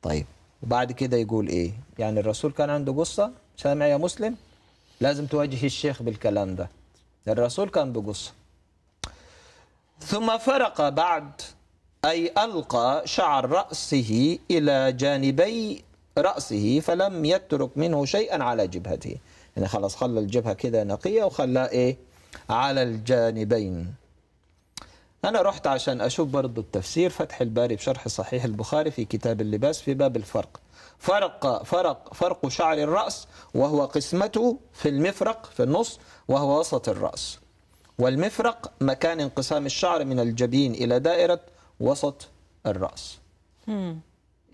طيب وبعد كده يقول ايه يعني الرسول كان عنده قصه سامع يا مسلم لازم تواجه الشيخ بالكلام ده الرسول كان بقصه ثم فرق بعد أي ألقى شعر رأسه إلى جانبي رأسه فلم يترك منه شيئا على جبهته يعني خلاص خلى الجبهه كده نقيه وخلاها ايه على الجانبين انا رحت عشان اشوف برضه التفسير فتح الباري بشرح صحيح البخاري في كتاب اللباس في باب الفرق فرق فرق فرق شعر الراس وهو قسمته في المفرق في النص وهو وسط الراس والمفرق مكان انقسام الشعر من الجبين الى دائره وسط الراس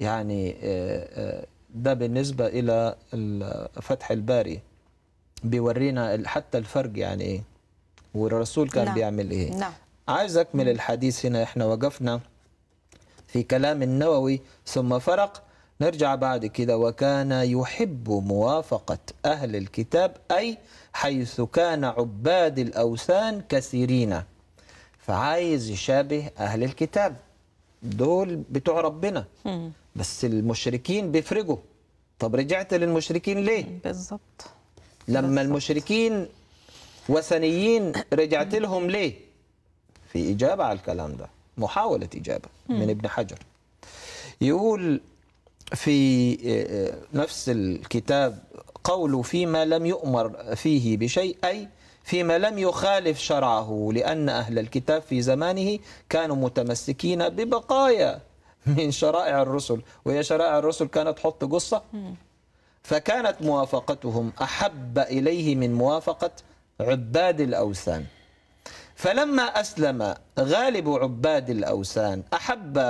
يعني آه، آه، ده بالنسبه الى فتح الباري بيورينا حتى الفرق يعني ايه والرسول كان لا. نعم. بيعمل ايه نعم. عايز اكمل الحديث هنا احنا وقفنا في كلام النووي ثم فرق نرجع بعد كده وكان يحب موافقة أهل الكتاب أي حيث كان عباد الأوثان كثيرين فعايز يشابه أهل الكتاب دول بتوع ربنا بس المشركين بيفرجوا طب رجعت للمشركين ليه بالظبط لما المشركين وثنيين رجعت لهم ليه في إجابة على الكلام ده محاولة إجابة من ابن حجر يقول في آه، آه، نفس الكتاب قول فيما لم يؤمر فيه بشيء أي فيما لم يخالف شرعه لأن أهل الكتاب في زمانه كانوا متمسكين ببقايا من شرائع الرسل وهي شرائع الرسل كانت تحط قصة فكانت موافقتهم أحب إليه من موافقة عباد الأوثان فلما أسلم غالب عباد الأوثان أحب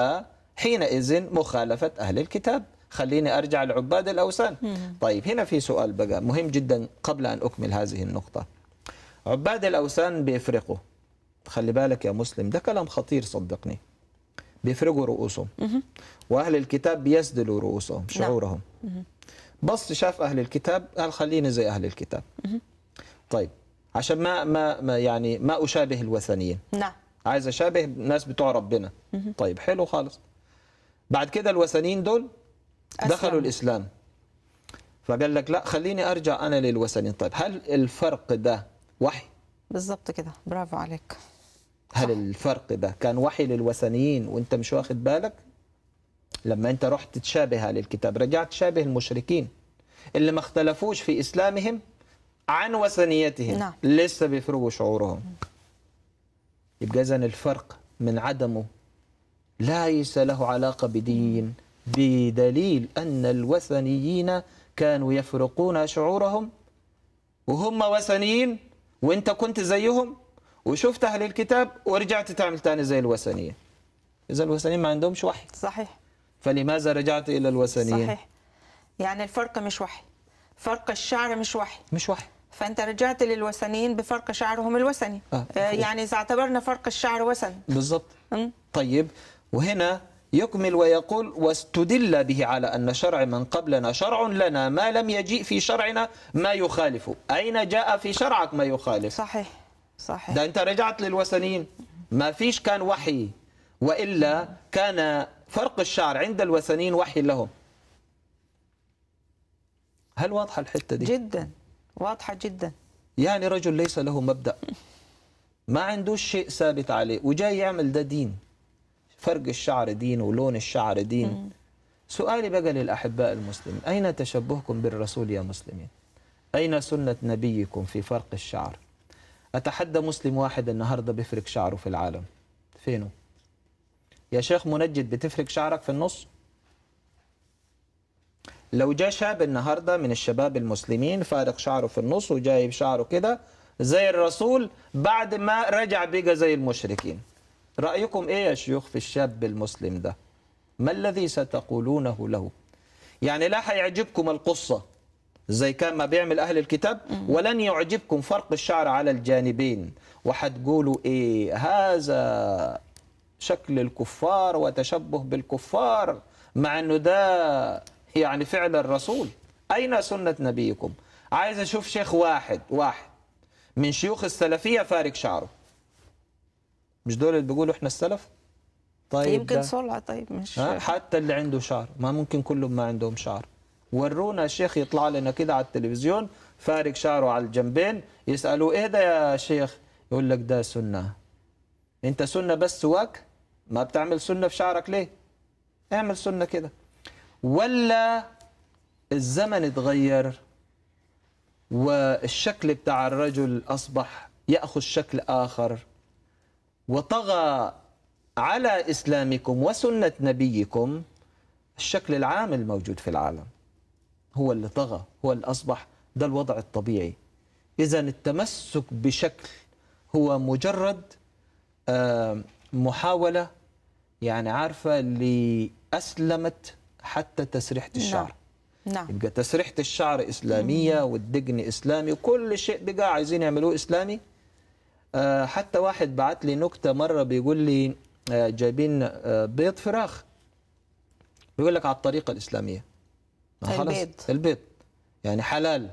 حينئذ مخالفة أهل الكتاب خليني أرجع لعباد الأوثان طيب هنا في سؤال بقى مهم جدا قبل أن أكمل هذه النقطة عباد الأوثان بيفرقوا خلي بالك يا مسلم ده كلام خطير صدقني بيفرقوا رؤوسهم وأهل الكتاب بيسدلوا رؤوسهم نعم. شعورهم بص شاف اهل الكتاب قال خليني زي اهل الكتاب طيب عشان ما ما يعني ما اشابه الوثنيين نعم عايز اشابه الناس بتوع ربنا طيب حلو خالص بعد كده الوثنيين دول أسلام. دخلوا الاسلام فقال لك لا خليني ارجع انا للوثنيين طيب هل الفرق ده وحي بالظبط كده برافو عليك هل صح. الفرق ده كان وحي للوثنيين وانت مش واخد بالك لما انت رحت تشابه للكتاب رجعت تشابه المشركين اللي ما اختلفوش في اسلامهم عن وثنيتهم نعم. لسه بيفرقوا شعورهم يبقى اذا الفرق من عدمه ليس له علاقه بدين بدليل ان الوثنيين كانوا يفرقون شعورهم وهم وثنيين وانت كنت زيهم وشفت اهل الكتاب ورجعت تعمل تاني زي الوثنيه اذا الوثنيين ما عندهمش وحي صحيح فلماذا رجعت الى الوثنيه صحيح يعني الفرق مش وحي فرق الشعر مش وحي مش وحي فانت رجعت للوثنيين بفرق شعرهم الوثني آه. آه يعني اذا اعتبرنا فرق الشعر وثن بالظبط طيب وهنا يكمل ويقول واستدل به على أن شرع من قبلنا شرع لنا ما لم يجيء في شرعنا ما يخالف أين جاء في شرعك ما يخالف صحيح صحيح ده أنت رجعت للوثنيين ما فيش كان وحي وإلا كان فرق الشعر عند الوثنيين وحي لهم هل واضحة الحتة دي؟ جدا واضحة جدا يعني رجل ليس له مبدأ ما عندوش شيء ثابت عليه وجاي يعمل ده دين فرق الشعر دين ولون الشعر دين سؤالي بقى للأحباء المسلمين أين تشبهكم بالرسول يا مسلمين؟ أين سنة نبيكم في فرق الشعر؟ أتحدى مسلم واحد النهاردة بيفرق شعره في العالم فينه؟ يا شيخ منجد بتفرك شعرك في النص لو جاء شاب النهارده من الشباب المسلمين فارق شعره في النص وجايب شعره كده زي الرسول بعد ما رجع بقى زي المشركين رأيكم ايه يا شيوخ في الشاب المسلم ده ما الذي ستقولونه له يعني لا هيعجبكم القصة زي كان ما بيعمل أهل الكتاب ولن يعجبكم فرق الشعر على الجانبين وحتقولوا إيه هذا شكل الكفار وتشبه بالكفار مع أنه ده يعني فعل الرسول أين سنة نبيكم عايز أشوف شيخ واحد واحد من شيوخ السلفية فارق شعره مش دول اللي بيقولوا احنا السلف طيب يمكن صلع طيب مش حتى اللي عنده شعر ما ممكن كلهم ما عندهم شعر ورونا الشيخ يطلع لنا كده على التلفزيون فارق شعره على الجنبين يسألوا ايه ده يا شيخ يقول لك ده سنة انت سنة بس وك ما بتعمل سنة في شعرك ليه اعمل سنة كده ولا الزمن اتغير والشكل بتاع الرجل أصبح يأخذ شكل آخر وطغى على إسلامكم وسنة نبيكم الشكل العام الموجود في العالم هو اللي طغى هو اللي أصبح ده الوضع الطبيعي إذا التمسك بشكل هو مجرد آه، محاولة يعني عارفه اللي اسلمت حتى تسريحه نعم. الشعر نعم. يبقى تسريحه الشعر اسلاميه والدقن اسلامي وكل شيء بقى عايزين يعملوه اسلامي آه حتى واحد بعت لي نكته مره بيقول لي آه جايبين آه بيض فراخ بيقول لك على الطريقه الاسلاميه ما البيض البيض يعني حلال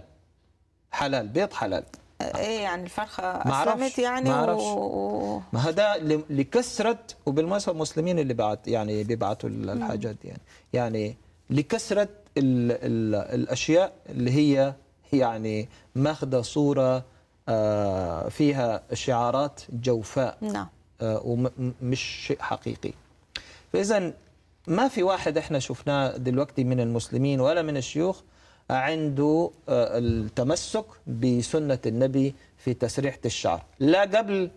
حلال بيض حلال ايه يعني الفرخه اسلمت يعني معرفش. و... ما هذا لكثره وبالمناسبه المسلمين اللي بعت يعني بيبعتوا الحاجات دي يعني يعني لكثره ال ال الاشياء اللي هي يعني ماخذه صوره آه، فيها شعارات جوفاء نعم آه، ومش شيء حقيقي فاذا ما في واحد احنا شفناه دلوقتي من المسلمين ولا من الشيوخ عنده آه، التمسك بسنة النبي في تسريحة الشعر لا قبل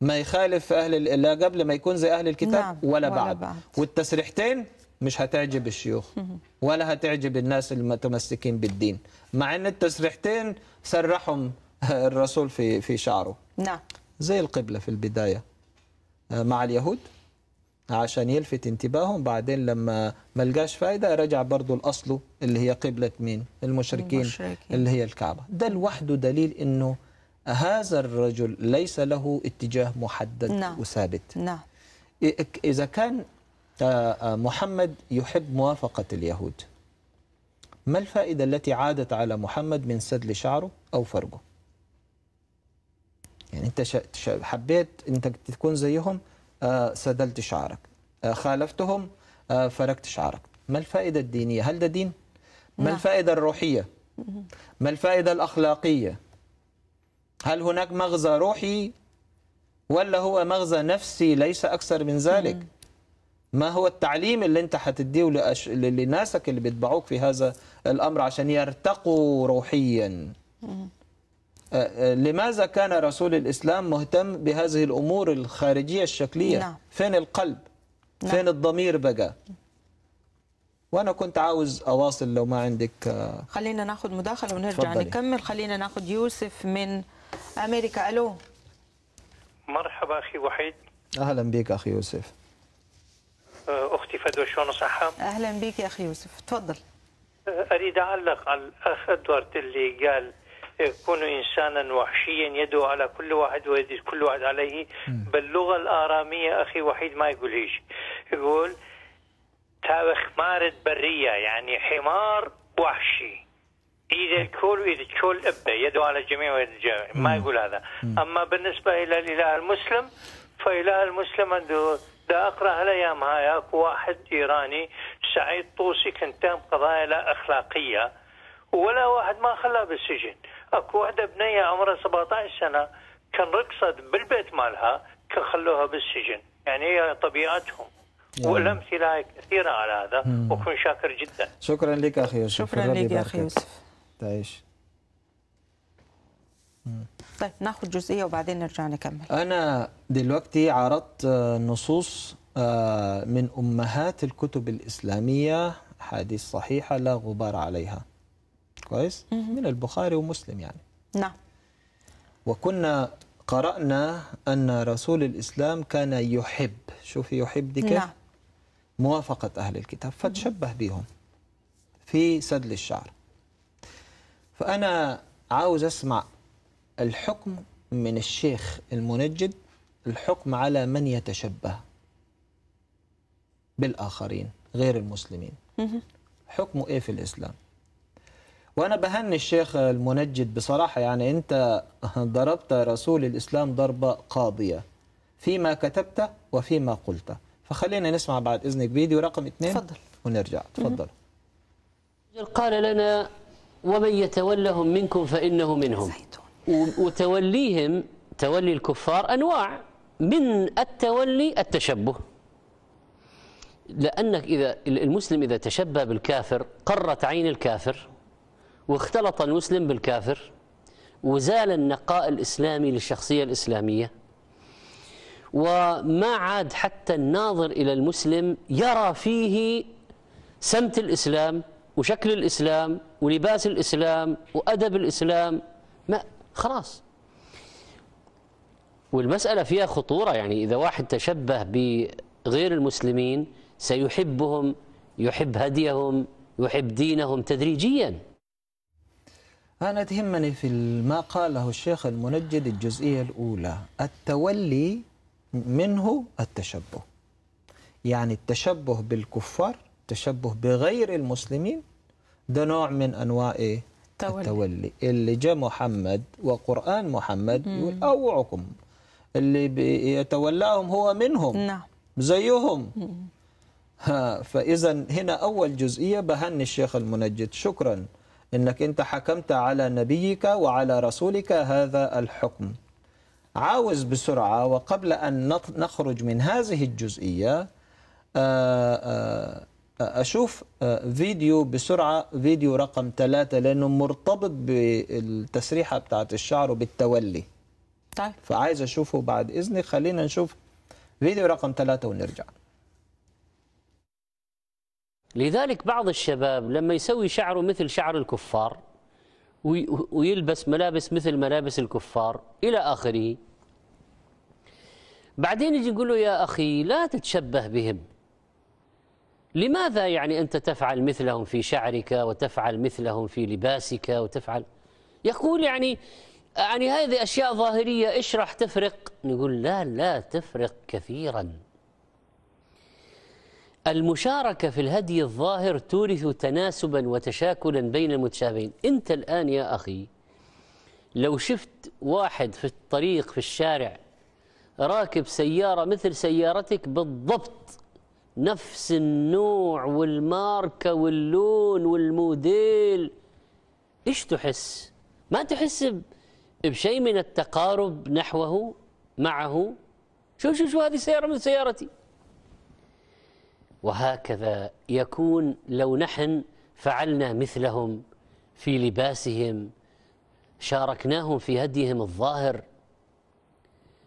ما يخالف أهل لا قبل ما يكون زي أهل الكتاب نعم ولا, ولا بعد. بعد والتسريحتين مش هتعجب الشيوخ ولا هتعجب الناس المتمسكين بالدين مع ان التسريحتين سرحهم الرسول في في شعره نعم زي القبلة في البداية آه، مع اليهود عشان يلفت انتباههم بعدين لما ما لقاش فايده رجع برضه لاصله اللي هي قبله مين المشركين, المشركين اللي هي الكعبه ده لوحده دليل انه هذا الرجل ليس له اتجاه محدد نعم. وثابت نعم اذا كان آه، آه، محمد يحب موافقه اليهود ما الفائده التي عادت على محمد من سدل شعره او فرقه يعني انت حبيت انت تكون زيهم آه، سدلت شعرك آه، خالفتهم آه، فركت شعرك ما الفائدة الدينية هل ده دين؟ ما نعم. الفائدة الروحية؟ ما الفائدة الأخلاقية؟ هل هناك مغزى روحي ولا هو مغزى نفسي ليس أكثر من ذلك؟ ما هو التعليم اللي انت هتديه لأش... لناسك اللي بيتبعوك في هذا الامر عشان يرتقوا روحيا آه، آه، لماذا كان رسول الإسلام مهتم بهذه الأمور الخارجية الشكلية لا. نعم. فين القلب لا. نعم. فين الضمير بقى وانا كنت عاوز اواصل لو ما عندك آه، خلينا ناخد مداخله ونرجع فضلي. نكمل خلينا ناخد يوسف من امريكا الو مرحبا اخي وحيد اهلا بك اخي يوسف اختي فدوى شلون صحة اهلا بك يا اخي يوسف تفضل اريد اعلق على الاخ ادوارد اللي قال يكون إنسانا وحشيا يدعو على كل واحد ويدعو كل واحد عليه باللغة الآرامية أخي وحيد ما يقول هيش يقول تاوخ مارد برية يعني حمار وحشي إذا كل اذا كل أبه يدعو على الجميع ويد الجميع ما يقول هذا أما بالنسبة إلى الإله المسلم فإله المسلم عنده دا أقرأ هالايام هاي أكو واحد إيراني سعيد طوسي كان تهم قضايا لا أخلاقية ولا واحد ما خلاه بالسجن اكو واحدة بنية عمرها 17 سنة كان رقصت بالبيت مالها كان خلوها بالسجن يعني هي طبيعتهم يعني. والامثله كثيره على هذا وكن شاكر جدا شكرا لك اخي يوسف شكرا لك يا اخي يوسف تعيش طيب ناخذ جزئيه وبعدين نرجع نكمل انا دلوقتي عرضت آه، نصوص آه، من امهات الكتب الاسلاميه حديث صحيحه لا غبار عليها كويس من البخاري ومسلم يعني نعم وكنا قرأنا أن رسول الإسلام كان يحب شوفي يحب دي كيف نعم. موافقة أهل الكتاب فتشبه بهم في سدل الشعر فأنا عاوز أسمع الحكم من الشيخ المنجد الحكم على من يتشبه بالآخرين غير المسلمين حكمه إيه في الإسلام وانا بهني الشيخ المنجد بصراحه يعني انت ضربت رسول الاسلام ضربه قاضيه فيما كتبت وفيما قلت فخلينا نسمع بعد اذنك فيديو رقم اثنين تفضل ونرجع تفضل قال لنا ومن يتولهم منكم فانه منهم وتوليهم تولي الكفار انواع من التولي التشبه لأنك إذا المسلم إذا تشبه بالكافر قرت عين الكافر واختلط المسلم بالكافر وزال النقاء الإسلامي للشخصية الإسلامية وما عاد حتى الناظر إلى المسلم يرى فيه سمت الإسلام وشكل الإسلام ولباس الإسلام وأدب الإسلام ما خلاص والمسألة فيها خطورة يعني إذا واحد تشبه بغير المسلمين سيحبهم يحب هديهم يحب دينهم تدريجياً أنا تهمني في ما قاله الشيخ المنجد الجزئية الأولى التولي منه التشبه يعني التشبه بالكفار تشبه بغير المسلمين ده نوع من أنواع إيه؟ التولي, التولي. اللي جاء محمد وقرآن محمد يقول أوعكم اللي يتولاهم هو منهم نعم زيهم ها فإذا هنا أول جزئية بهني الشيخ المنجد شكراً إنك أنت حكمت على نبيك وعلى رسولك هذا الحكم عاوز بسرعة وقبل أن نخرج من هذه الجزئية آه، آه، أشوف آه، فيديو بسرعة فيديو رقم ثلاثة لأنه مرتبط بالتسريحة بتاعت الشعر وبالتولي طيب فعايز أشوفه بعد إذنك خلينا نشوف فيديو رقم ثلاثة ونرجع لذلك بعض الشباب لما يسوي شعره مثل شعر الكفار ويلبس ملابس مثل ملابس الكفار إلى آخره بعدين يجي يقول له يا أخي لا تتشبه بهم لماذا يعني أنت تفعل مثلهم في شعرك وتفعل مثلهم في لباسك وتفعل يقول يعني يعني هذه أشياء ظاهرية إيش راح تفرق نقول لا لا تفرق كثيراً المشاركة في الهدي الظاهر تورث تناسبا وتشاكلا بين المتشابهين أنت الآن يا أخي لو شفت واحد في الطريق في الشارع راكب سيارة مثل سيارتك بالضبط نفس النوع والماركة واللون والموديل إيش تحس؟ ما تحس بشيء من التقارب نحوه معه؟ شوف شوف شو هذه سيارة من سيارتي وهكذا يكون لو نحن فعلنا مثلهم في لباسهم شاركناهم في هديهم الظاهر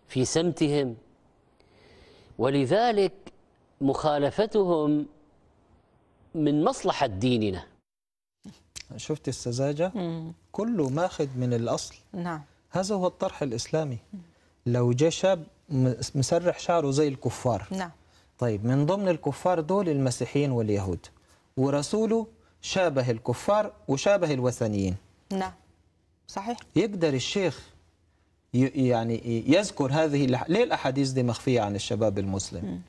في سمتهم ولذلك مخالفتهم من مصلحة ديننا شفت السذاجة كله ماخذ من الأصل نعم هذا هو الطرح الإسلامي لو جاء شاب مسرح شعره زي الكفار نعم طيب من ضمن الكفار دول المسيحيين واليهود ورسوله شابه الكفار وشابه الوثنيين نعم صحيح يقدر الشيخ يعني يذكر هذه ليه الاحاديث دي مخفيه عن الشباب المسلم م.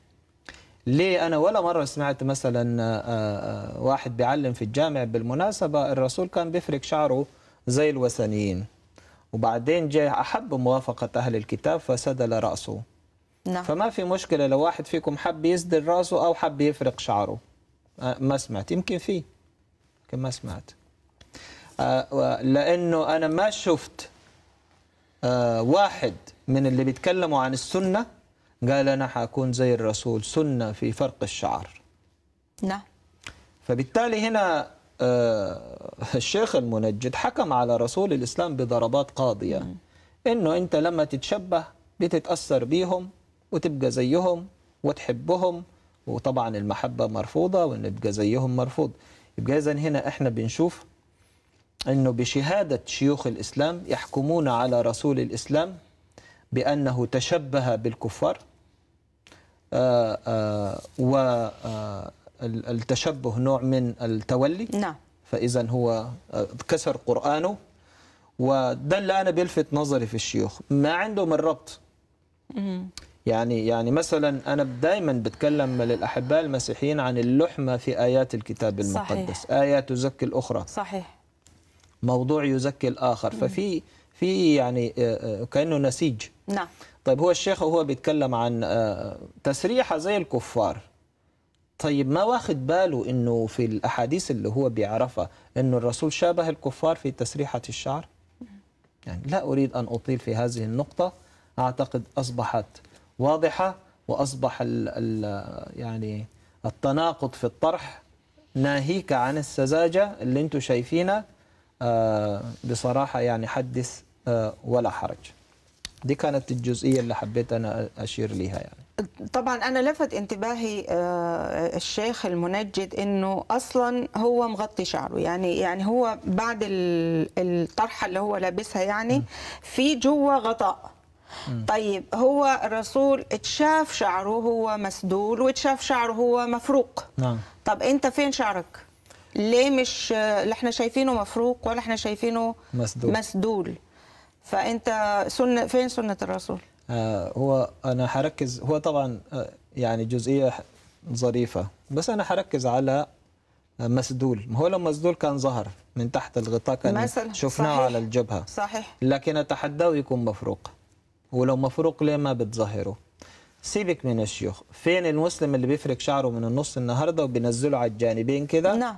ليه انا ولا مره سمعت مثلا واحد بيعلم في الجامع بالمناسبه الرسول كان بيفرك شعره زي الوثنيين وبعدين جاء احب موافقه اهل الكتاب فسدل راسه نعم. فما في مشكله لو واحد فيكم حب يسدل راسه او حب يفرق شعره آه، ما سمعت يمكن في يمكن ما سمعت آه، لانه انا ما شفت آه، واحد من اللي بيتكلموا عن السنه قال انا حاكون زي الرسول سنه في فرق الشعر نعم فبالتالي هنا الشيخ المنجد حكم على رسول الاسلام بضربات قاضيه انه انت لما تتشبه بتتاثر بيهم وتبقى زيهم وتحبهم وطبعا المحبة مرفوضة ونبقى زيهم مرفوض يبقى إذا هنا إحنا بنشوف أنه بشهادة شيوخ الإسلام يحكمون على رسول الإسلام بأنه تشبه بالكفار آه، آه، و آه، التشبه نوع من التولي نعم فإذا هو كسر قرآنه وده اللي أنا بيلفت نظري في الشيوخ ما عندهم الربط يعني يعني مثلا انا دائما بتكلم للاحباء المسيحيين عن اللحمه في ايات الكتاب المقدس صحيح. ايات تزكي الاخرى صحيح موضوع يزكي الاخر ففي في يعني آه، آه، كانه نسيج نعم طيب هو الشيخ وهو بيتكلم عن آه، تسريحه زي الكفار طيب ما واخد باله انه في الاحاديث اللي هو بيعرفها انه الرسول شابه الكفار في تسريحه الشعر يعني لا اريد ان اطيل في هذه النقطه اعتقد اصبحت واضحه واصبح ال ال يعني التناقض في الطرح ناهيك عن السذاجه اللي انتم شايفينها آه، بصراحه يعني حدث آه، ولا حرج دي كانت الجزئيه اللي حبيت انا اشير ليها يعني طبعا انا لفت انتباهي آه، الشيخ المنجد انه اصلا هو مغطي شعره يعني يعني هو بعد الطرحه اللي هو لابسها يعني في جوه غطاء طيب هو الرسول اتشاف شعره هو مسدول واتشاف شعره هو مفروق نعم طب انت فين شعرك ليه مش لا احنا شايفينه مفروق ولا احنا شايفينه مسدول, مسدول. فانت سنة فين سنه الرسول آه هو انا حركز هو طبعا آه، يعني جزئيه ظريفه بس انا حركز على آه، مسدول ما هو لو مسدول كان ظهر من تحت الغطاء كان شفناه على الجبهه صحيح لكن اتحداه يكون مفروق ولو مفروق ليه ما بتظهره سيبك من الشيوخ فين المسلم اللي بيفرك شعره من النص النهارده وبينزله على الجانبين كده نعم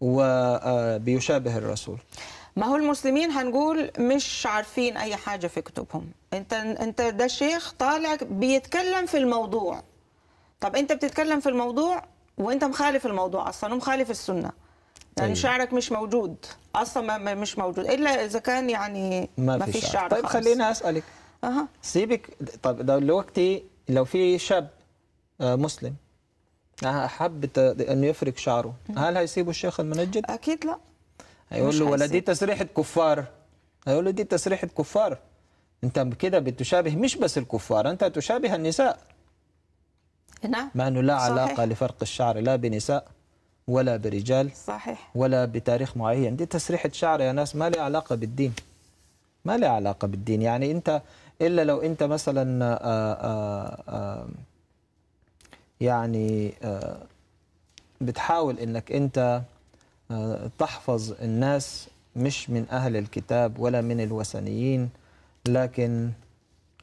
وبيشابه آه، الرسول ما هو المسلمين هنقول مش عارفين اي حاجه في كتبهم انت انت ده شيخ طالع بيتكلم في الموضوع طب انت بتتكلم في الموضوع وانت مخالف الموضوع اصلا ومخالف السنه يعني أيوة. شعرك مش موجود اصلا مش موجود الا اذا كان يعني ما, ما فيش شعر, شعر طيب خليني اسالك اها سيبك طب دلوقتي لو في شاب آه، مسلم آه، حب انه يفرك شعره هل هيسيبوا الشيخ المنجد اكيد لا هيقول له ولا دي تسريحه كفار هيقول له دي تسريحه كفار انت كده بتشابه مش بس الكفار انت تشابه النساء نعم مع انه لا صحيح. علاقه لفرق الشعر لا بنساء ولا برجال صحيح ولا بتاريخ معين دي تسريحه شعر يا ناس ما لي علاقه بالدين ما لي علاقه بالدين يعني انت الا لو انت مثلا آآ آه، آآ آه، آه، يعني آآ بتحاول انك انت تحفظ الناس مش من اهل الكتاب ولا من الوثنيين لكن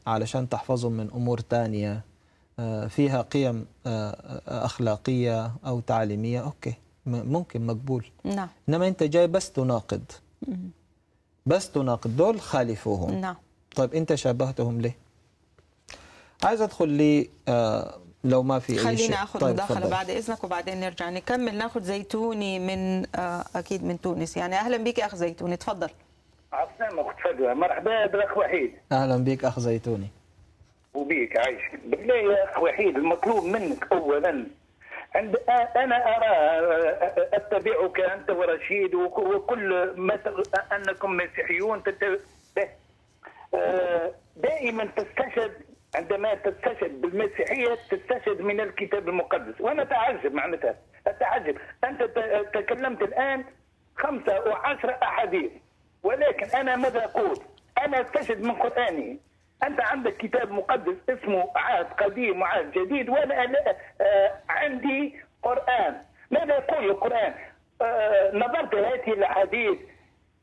علشان تحفظهم من امور تانية فيها قيم اخلاقيه او تعليميه اوكي ممكن مقبول نعم انما انت جاي بس تناقض بس تناقض دول خالفوهم نعم طيب انت شابهتهم ليه عايز ادخل لي آه لو ما في خلينا اي شيء خلينا اخذ طيب مداخله فضل. بعد اذنك وبعدين نرجع نكمل ناخذ زيتوني من آه اكيد من تونس يعني اهلا بك اخ زيتوني تفضل اخت تفضل مرحبا بالاخ وحيد اهلا بك اخ زيتوني وبيك عايش بالله يا اخ وحيد المطلوب منك اولا عند انا ارى اتبعك انت ورشيد وكل مثل انكم مسيحيون تتبع دائما تستشهد عندما تستشهد بالمسيحيه تستشهد من الكتاب المقدس وانا اتعجب معناتها اتعجب انت تكلمت الان خمسه وعشرة احاديث ولكن انا ماذا اقول؟ انا استشهد من قراني انت عندك كتاب مقدس اسمه عهد قديم وعهد جديد وانا آه، عندي قران ماذا يقول القران؟ آه، نظرت هذه الاحاديث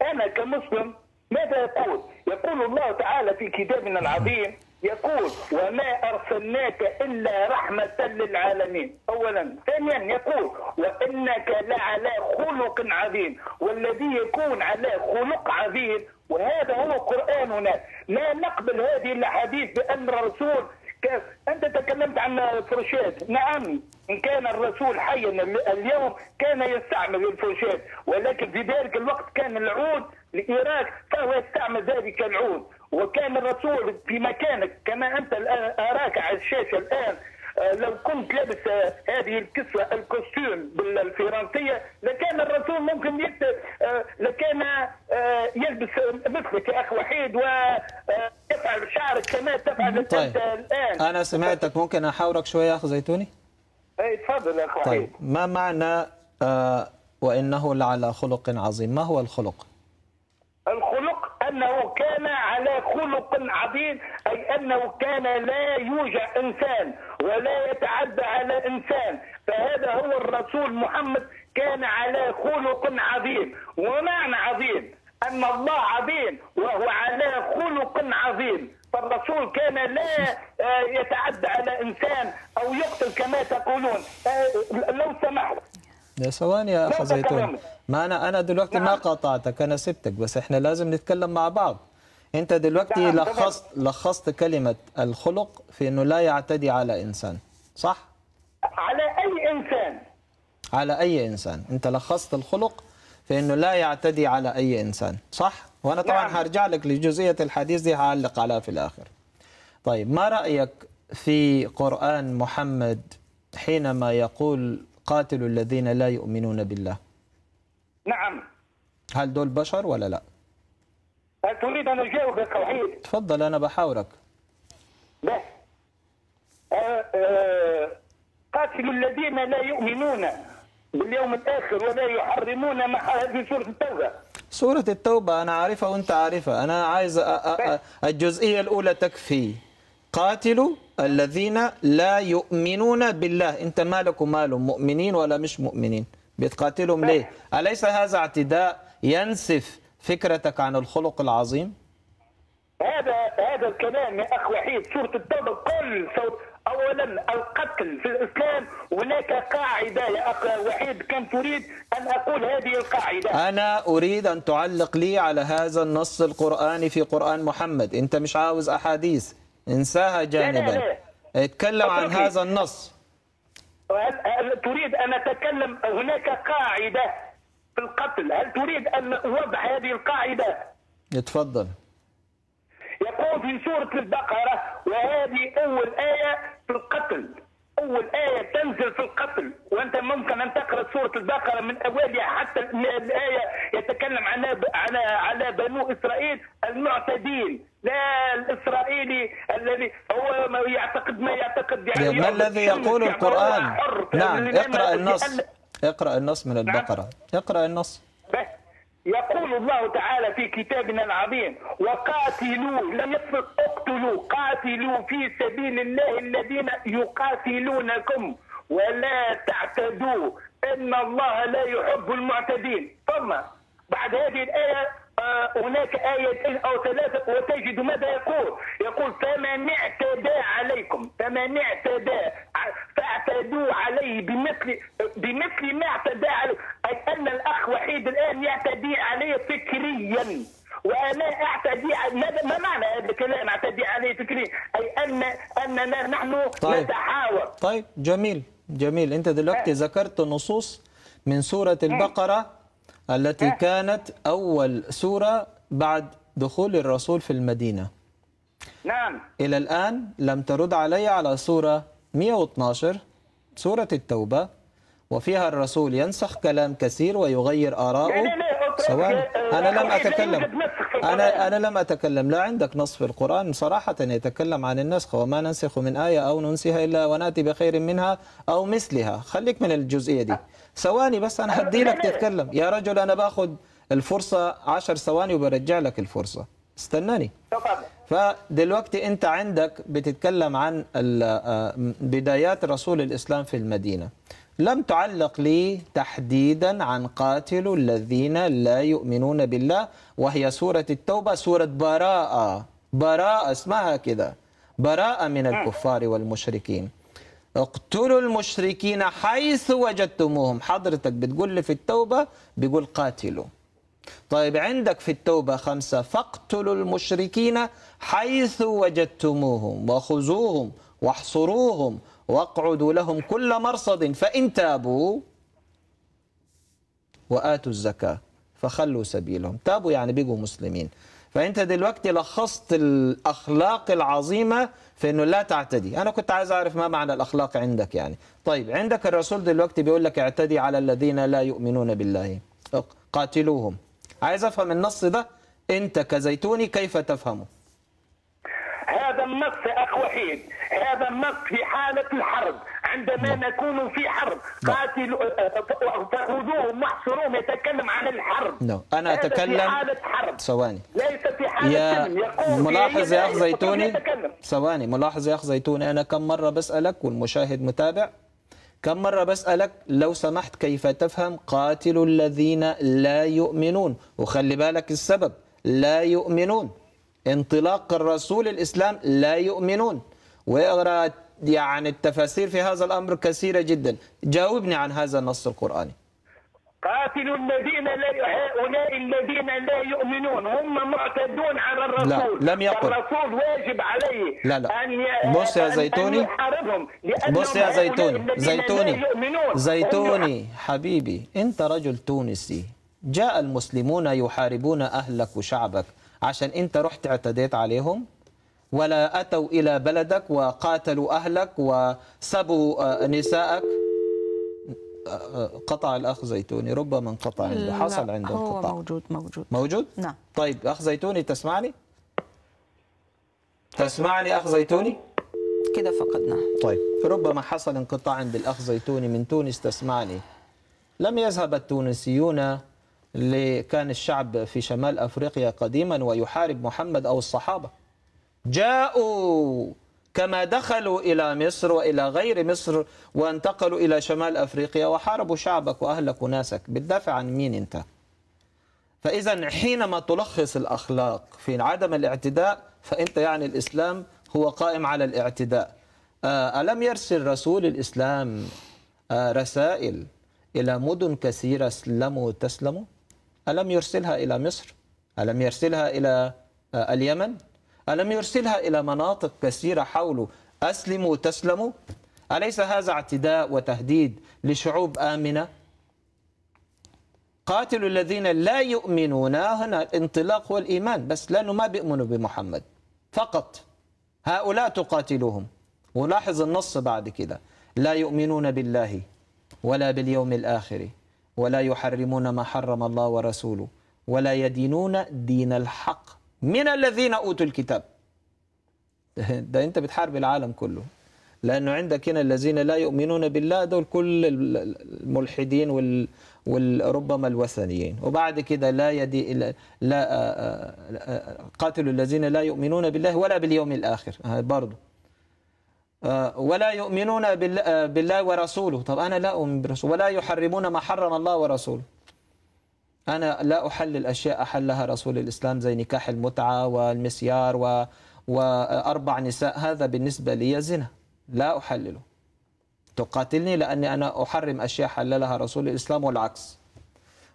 انا كمسلم ماذا يقول؟ يقول الله تعالى في كتابنا العظيم يقول وما أرسلناك إلا رحمة للعالمين أولا ثانيا يقول وإنك لعلى خلق عظيم والذي يكون على خلق عظيم وهذا هو قرآننا لا نقبل هذه الأحاديث بأمر رسول كيف انت تكلمت عن الفرشات نعم ان كان الرسول حيا اليوم كان يستعمل الفرشات ولكن في ذلك الوقت كان العود لإيراك فهو يستعمل ذلك العود وكان الرسول في مكانك كما انت اراك على الشاشه الان آه، لو كنت لابس آه، هذه الكسوة الكوستيوم بالفرنسية لكان الرسول ممكن يت... آه، لكان يلبس مثلك يا أخ وحيد ويفعل شعرك كما تفعل طيب. الآن أنا سمعتك ممكن أحاورك شوية أخ زيتوني أي تفضل يا أخ وحيد طيب ما معنى وإنه لعلى خلق عظيم ما هو الخلق؟ أنه كان على خلق عظيم أي أنه كان لا يوجع إنسان ولا يتعدى على إنسان فهذا هو الرسول محمد كان على خلق عظيم ومعنى عظيم أن الله عظيم وهو على خلق عظيم فالرسول كان لا آه، يتعدى على إنسان أو يقتل كما تقولون آه، لو سمحت يا ثواني يا أخ زيتون ما انا انا دلوقتي نعم. ما قاطعتك انا سبتك بس احنا لازم نتكلم مع بعض انت دلوقتي نعم. لخصت لخصت كلمه الخلق في انه لا يعتدي على انسان صح على اي انسان على اي انسان انت لخصت الخلق في انه لا يعتدي على اي انسان صح وانا طبعا نعم. هرجع لك لجزئيه الحديث دي هعلق عليها في الاخر طيب ما رايك في قران محمد حينما يقول قاتلوا الذين لا يؤمنون بالله نعم هل دول بشر ولا لا؟ هل تريد ان اجاوبك وحيد؟ تفضل انا بحاورك. لا آه آه قاتلوا الذين لا يؤمنون باليوم الاخر ولا يحرمون ما هذه سوره التوبه. سورة التوبة أنا عارفها وأنت عارفها، أنا عايز الجزئية الأولى تكفي. قاتلوا الذين لا يؤمنون بالله، أنت مالك ومالهم مؤمنين ولا مش مؤمنين؟ بتقاتلهم ليه؟ أليس هذا اعتداء ينسف فكرتك عن الخلق العظيم؟ هذا هذا الكلام يا اخ وحيد صوره الدوله كل صوت اولا القتل في الاسلام هناك قاعده يا اخ وحيد كم تريد ان اقول هذه القاعده انا اريد ان تعلق لي على هذا النص القراني في قران محمد انت مش عاوز احاديث انساها جانبا لا لا لا. اتكلم عن هذا النص هل, هل تريد أن أتكلم هناك قاعدة في القتل هل تريد أن أوضح هذه القاعدة يتفضل يقول في سورة البقرة وهذه أول آية في القتل اول ايه تنزل في القتل وانت ممكن ان تقرا سوره البقره من اولها حتى الايه يتكلم عن على على بنو اسرائيل المعتدين لا الاسرائيلي الذي هو ما يعتقد ما يعتقد يعني ما الذي يقول القران نعم اقرا النص اقرا النص من نعم. البقره اقرا النص يقول الله تعالى في كتابنا العظيم وقاتلوا لم يصل اقتلوا قاتلوا في سبيل الله الذين يقاتلونكم ولا تعتدوا ان الله لا يحب المعتدين ثم بعد هذه الايه هناك آيتين أو ثلاثة وتجد ماذا يقول يقول فمن اعتدى عليكم فمن اعتدى فاعتدوا عليه بمثل بمثل ما اعتدى عليه أي أن الأخ وحيد الآن يعتدي علي فكريا وانا اعتدي ما معنى هذا الكلام اعتدي عليه فكريا اي ان اننا نحن طيب. نتحاور طيب جميل جميل انت دلوقتي آه. ذكرت نصوص من سوره آه. البقره التي آه. كانت أول سورة بعد دخول الرسول في المدينة نعم إلى الآن لم ترد علي على سورة 112 سورة التوبة وفيها الرسول ينسخ كلام كثير ويغير آراءه سواء آه، أنا لم أتكلم أنا أنا لم أتكلم لا عندك نص في القرآن صراحة يتكلم عن النسخ وما ننسخ من آية أو ننسها إلا ونأتي بخير منها أو مثلها خليك من الجزئية دي ثواني بس انا هدي لك تتكلم يا رجل انا باخذ الفرصه 10 ثواني وبرجع لك الفرصه استناني فدلوقتي انت عندك بتتكلم عن آه، بدايات رسول الاسلام في المدينه لم تعلق لي تحديدا عن قاتل الذين لا يؤمنون بالله وهي سوره التوبه سوره براءه براءه اسمها كده براءه من الكفار والمشركين اقتلوا المشركين حيث وجدتموهم حضرتك بتقول لي في التوبة بيقول قاتلوا طيب عندك في التوبة خمسة فاقتلوا المشركين حيث وجدتموهم وخذوهم واحصروهم واقعدوا لهم كل مرصد فإن تابوا وآتوا الزكاة فخلوا سبيلهم تابوا يعني بيقوا مسلمين فأنت دلوقتي لخصت الأخلاق العظيمة في انه لا تعتدي انا كنت عايز اعرف ما معنى الاخلاق عندك يعني طيب عندك الرسول دلوقتي بيقول لك اعتدي على الذين لا يؤمنون بالله قاتلوهم عايز افهم النص ده انت كزيتوني كيف تفهمه هذا النص اخ وحيد هذا النص في حاله الحرب عندما نكون في حرب قاتل فخذوهم واحصروهم يتكلم عن الحرب لا انا اتكلم في حاله حرب ثواني ليس في حاله يا يقول ملاحظ يا اخ زيتوني ثواني ملاحظ يا اخ زيتوني انا كم مره بسالك والمشاهد متابع كم مرة بسألك لو سمحت كيف تفهم قاتل الذين لا يؤمنون وخلي بالك السبب لا يؤمنون انطلاق الرسول الإسلام لا يؤمنون واقرأ يعني التفاسير في هذا الأمر كثيرة جدا جاوبني عن هذا النص القرآني قاتلوا الذين لا هؤلاء الذين لا يؤمنون هم معتدون على الرسول لا لم يقل الرسول واجب عليه لا لا أن بص يا زيتوني بص يا زيتوني زيتوني زيتوني حبيبي أنت رجل تونسي جاء المسلمون يحاربون أهلك وشعبك عشان أنت رحت اعتديت عليهم ولا أتوا إلى بلدك وقاتلوا أهلك وسبوا آه، نساءك قطع الأخ زيتوني ربما انقطع عنده حصل عنده هو انقطاع موجود موجود موجود؟ نعم طيب أخ زيتوني تسمعني؟ تسمعني أخ زيتوني؟ كده فقدناه نعم. طيب ربما حصل انقطاع عند الأخ زيتوني من تونس تسمعني لم يذهب التونسيون كان الشعب في شمال أفريقيا قديما ويحارب محمد أو الصحابة جاءوا كما دخلوا إلى مصر وإلى غير مصر وانتقلوا إلى شمال أفريقيا وحاربوا شعبك وأهلك وناسك بتدافع عن مين أنت؟ فإذا حينما تلخص الأخلاق في عدم الاعتداء فأنت يعني الإسلام هو قائم على الاعتداء آه، ألم يرسل رسول الإسلام آه، رسائل إلى مدن كثيرة اسلموا تسلموا ألم يرسلها إلى مصر ألم يرسلها إلى آه، اليمن ألم يرسلها إلى مناطق كثيرة حوله أسلموا تسلموا أليس هذا اعتداء وتهديد لشعوب آمنة قاتلوا الذين لا يؤمنون هنا الانطلاق والإيمان بس لأنه ما بيؤمنوا بمحمد فقط هؤلاء تقاتلوهم ولاحظ النص بعد كده لا يؤمنون بالله ولا باليوم الآخر ولا يحرمون ما حرم الله ورسوله ولا يدينون دين الحق من الذين أوتوا الكتاب ده أنت بتحارب العالم كله لأنه عندك هنا الذين لا يؤمنون بالله دول كل الملحدين وال وربما الوثنيين وبعد كده لا يدي لا, لا آه، آه، قاتلوا الذين لا يؤمنون بالله ولا باليوم الآخر آه، برضه ولا يؤمنون بالله ورسوله طب أنا لا أؤمن برسوله ولا يحرمون ما حرم الله ورسوله أنا لا أحلل أشياء أحلها رسول الإسلام زي نكاح المتعة والمسيار و... وأربع نساء هذا بالنسبة لي زنا لا أحلله تقاتلني لأني أنا أحرم أشياء حللها رسول الإسلام والعكس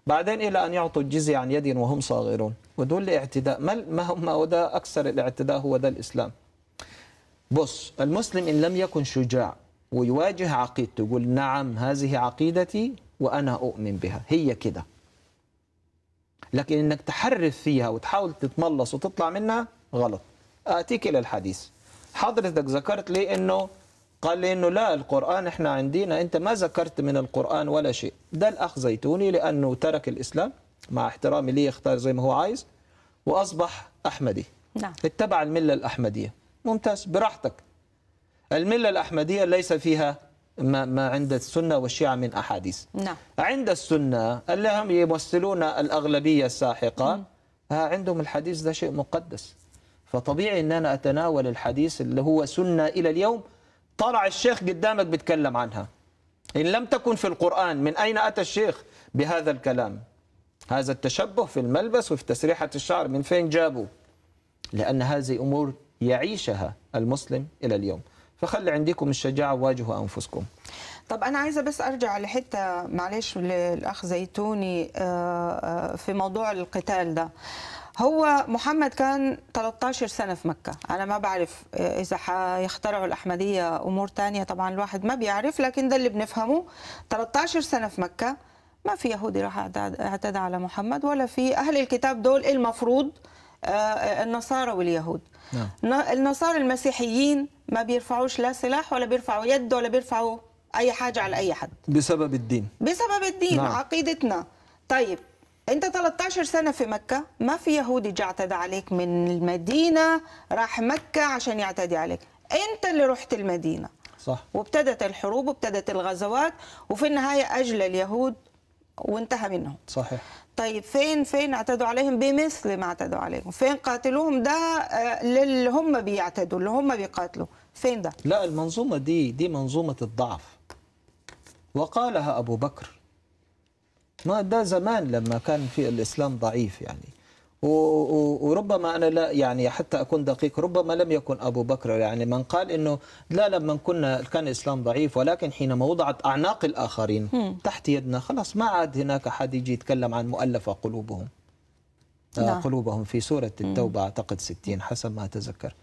بعدين إلى أن يعطوا الجزية عن يد وهم صاغرون ودول الاعتداء ما ما هو ده أكثر الاعتداء هو ده الإسلام بص المسلم إن لم يكن شجاع ويواجه عقيدته يقول نعم هذه عقيدتي وأنا أؤمن بها هي كده لكن انك تحرف فيها وتحاول تتملص وتطلع منها غلط اتيك الى الحديث حضرتك ذكرت لي انه قال لي انه لا القران احنا عندنا انت ما ذكرت من القران ولا شيء ده الاخ زيتوني لانه ترك الاسلام مع احترامي ليه اختار زي ما هو عايز واصبح احمدي نعم. اتبع المله الاحمديه ممتاز براحتك المله الاحمديه ليس فيها ما ما عند السنه والشيعه من احاديث نعم عند السنه اللي هم يمثلون الاغلبيه الساحقه ها عندهم الحديث ده شيء مقدس فطبيعي ان انا اتناول الحديث اللي هو سنه الى اليوم طلع الشيخ قدامك بيتكلم عنها ان لم تكن في القران من اين اتى الشيخ بهذا الكلام هذا التشبه في الملبس وفي تسريحه الشعر من فين جابه لان هذه امور يعيشها المسلم الى اليوم فخلي عندكم الشجاعه وواجهوا انفسكم طب انا عايزه بس ارجع لحته معلش للاخ زيتوني آه، آه، في موضوع القتال ده هو محمد كان 13 سنه في مكه انا ما بعرف آه، اذا هيخترعوا الاحمديه امور تانية طبعا الواحد ما بيعرف لكن ده اللي بنفهمه 13 سنه في مكه ما في يهودي راح اعتدى على محمد ولا في اهل الكتاب دول المفروض آه، آه، النصارى واليهود نعم. النصارى المسيحيين ما بيرفعوش لا سلاح ولا بيرفعوا يد ولا بيرفعوا اي حاجه على اي حد بسبب الدين بسبب الدين نعم. عقيدتنا طيب انت 13 سنه في مكه ما في يهودي جاء اعتدى عليك من المدينه راح مكه عشان يعتدي عليك انت اللي رحت المدينه صح وابتدت الحروب وابتدت الغزوات وفي النهايه اجلى اليهود وانتهى منهم صحيح طيب فين فين اعتدوا عليهم بمثل ما اعتدوا عليهم فين قاتلوهم ده اللي آه، هم بيعتدوا اللي هم بيقاتلوا فين ده لا المنظومه دي دي منظومه الضعف وقالها ابو بكر ما ده زمان لما كان في الاسلام ضعيف يعني وربما انا لا يعني حتى اكون دقيق ربما لم يكن ابو بكر يعني من قال انه لا لما كنا كان الاسلام ضعيف ولكن حينما وضعت اعناق الاخرين م. تحت يدنا خلاص ما عاد هناك احد يجي يتكلم عن مؤلفه قلوبهم لا. آه، نعم. قلوبهم في سوره التوبه اعتقد 60 حسب ما اتذكر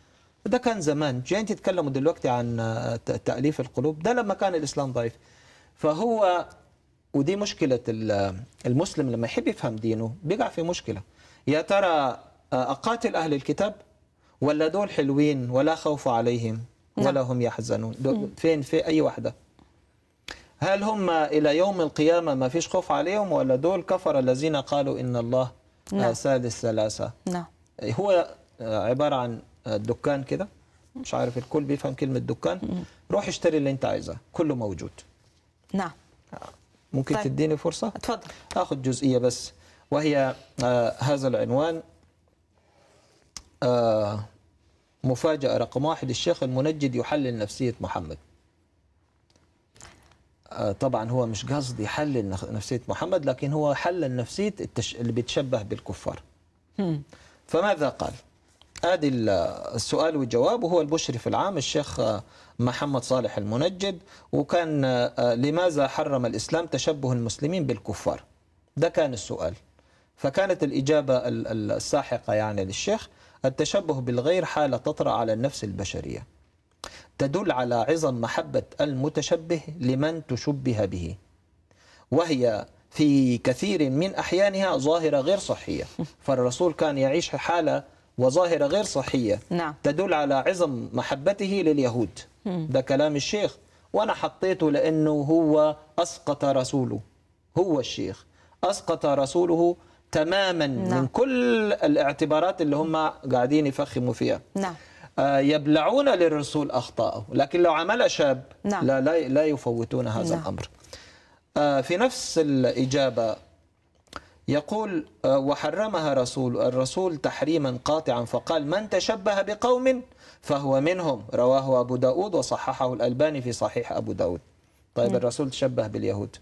ده كان زمان جايين تتكلموا دلوقتي عن آه، تاليف القلوب ده لما كان الاسلام ضعيف فهو ودي مشكله المسلم لما يحب يفهم دينه بيقع في مشكله يا ترى آه، أقاتل أهل الكتاب ولا دول حلوين ولا خوف عليهم نعم. ولا هم يحزنون فين في أي واحدة هل هم إلى يوم القيامة ما فيش خوف عليهم ولا دول كفر الذين قالوا إن الله آه، نعم. سادس ثلاثة نعم. هو آه، عبارة عن دكان كده مش عارف الكل بيفهم كلمة دكان روح اشتري اللي انت عايزه كله موجود نعم ممكن طيب. تديني فرصة؟ اتفضل اخذ جزئية بس وهي آه، هذا العنوان آه، مفاجأة رقم واحد الشيخ المنجد يحلل نفسية محمد آه، طبعا هو مش قصدي يحلل نفسية محمد لكن هو حلل نفسية اللي بتشبه بالكفار فماذا قال ادي السؤال والجواب وهو المشرف العام الشيخ محمد صالح المنجد وكان لماذا حرم الاسلام تشبه المسلمين بالكفار ده كان السؤال فكانت الإجابة الساحقة يعني للشيخ التشبه بالغير حالة تطرأ على النفس البشرية تدل على عظم محبة المتشبه لمن تشبه به وهي في كثير من أحيانها ظاهرة غير صحية فالرسول كان يعيش حالة وظاهرة غير صحية نعم. تدل على عظم محبته لليهود ده كلام الشيخ وأنا حطيته لأنه هو أسقط رسوله هو الشيخ أسقط رسوله تماما نعم. من كل الاعتبارات اللي هم قاعدين يفخموا فيها نعم آه، يبلعون للرسول أخطاءه لكن لو عمل شاب نعم. لا, لا, لا يفوتون هذا نعم. الأمر آه، في نفس الإجابة يقول آه، وحرمها رسول الرسول تحريما قاطعا فقال من تشبه بقوم فهو منهم رواه أبو داود وصححه الألباني في صحيح أبو داود طيب نعم. الرسول تشبه باليهود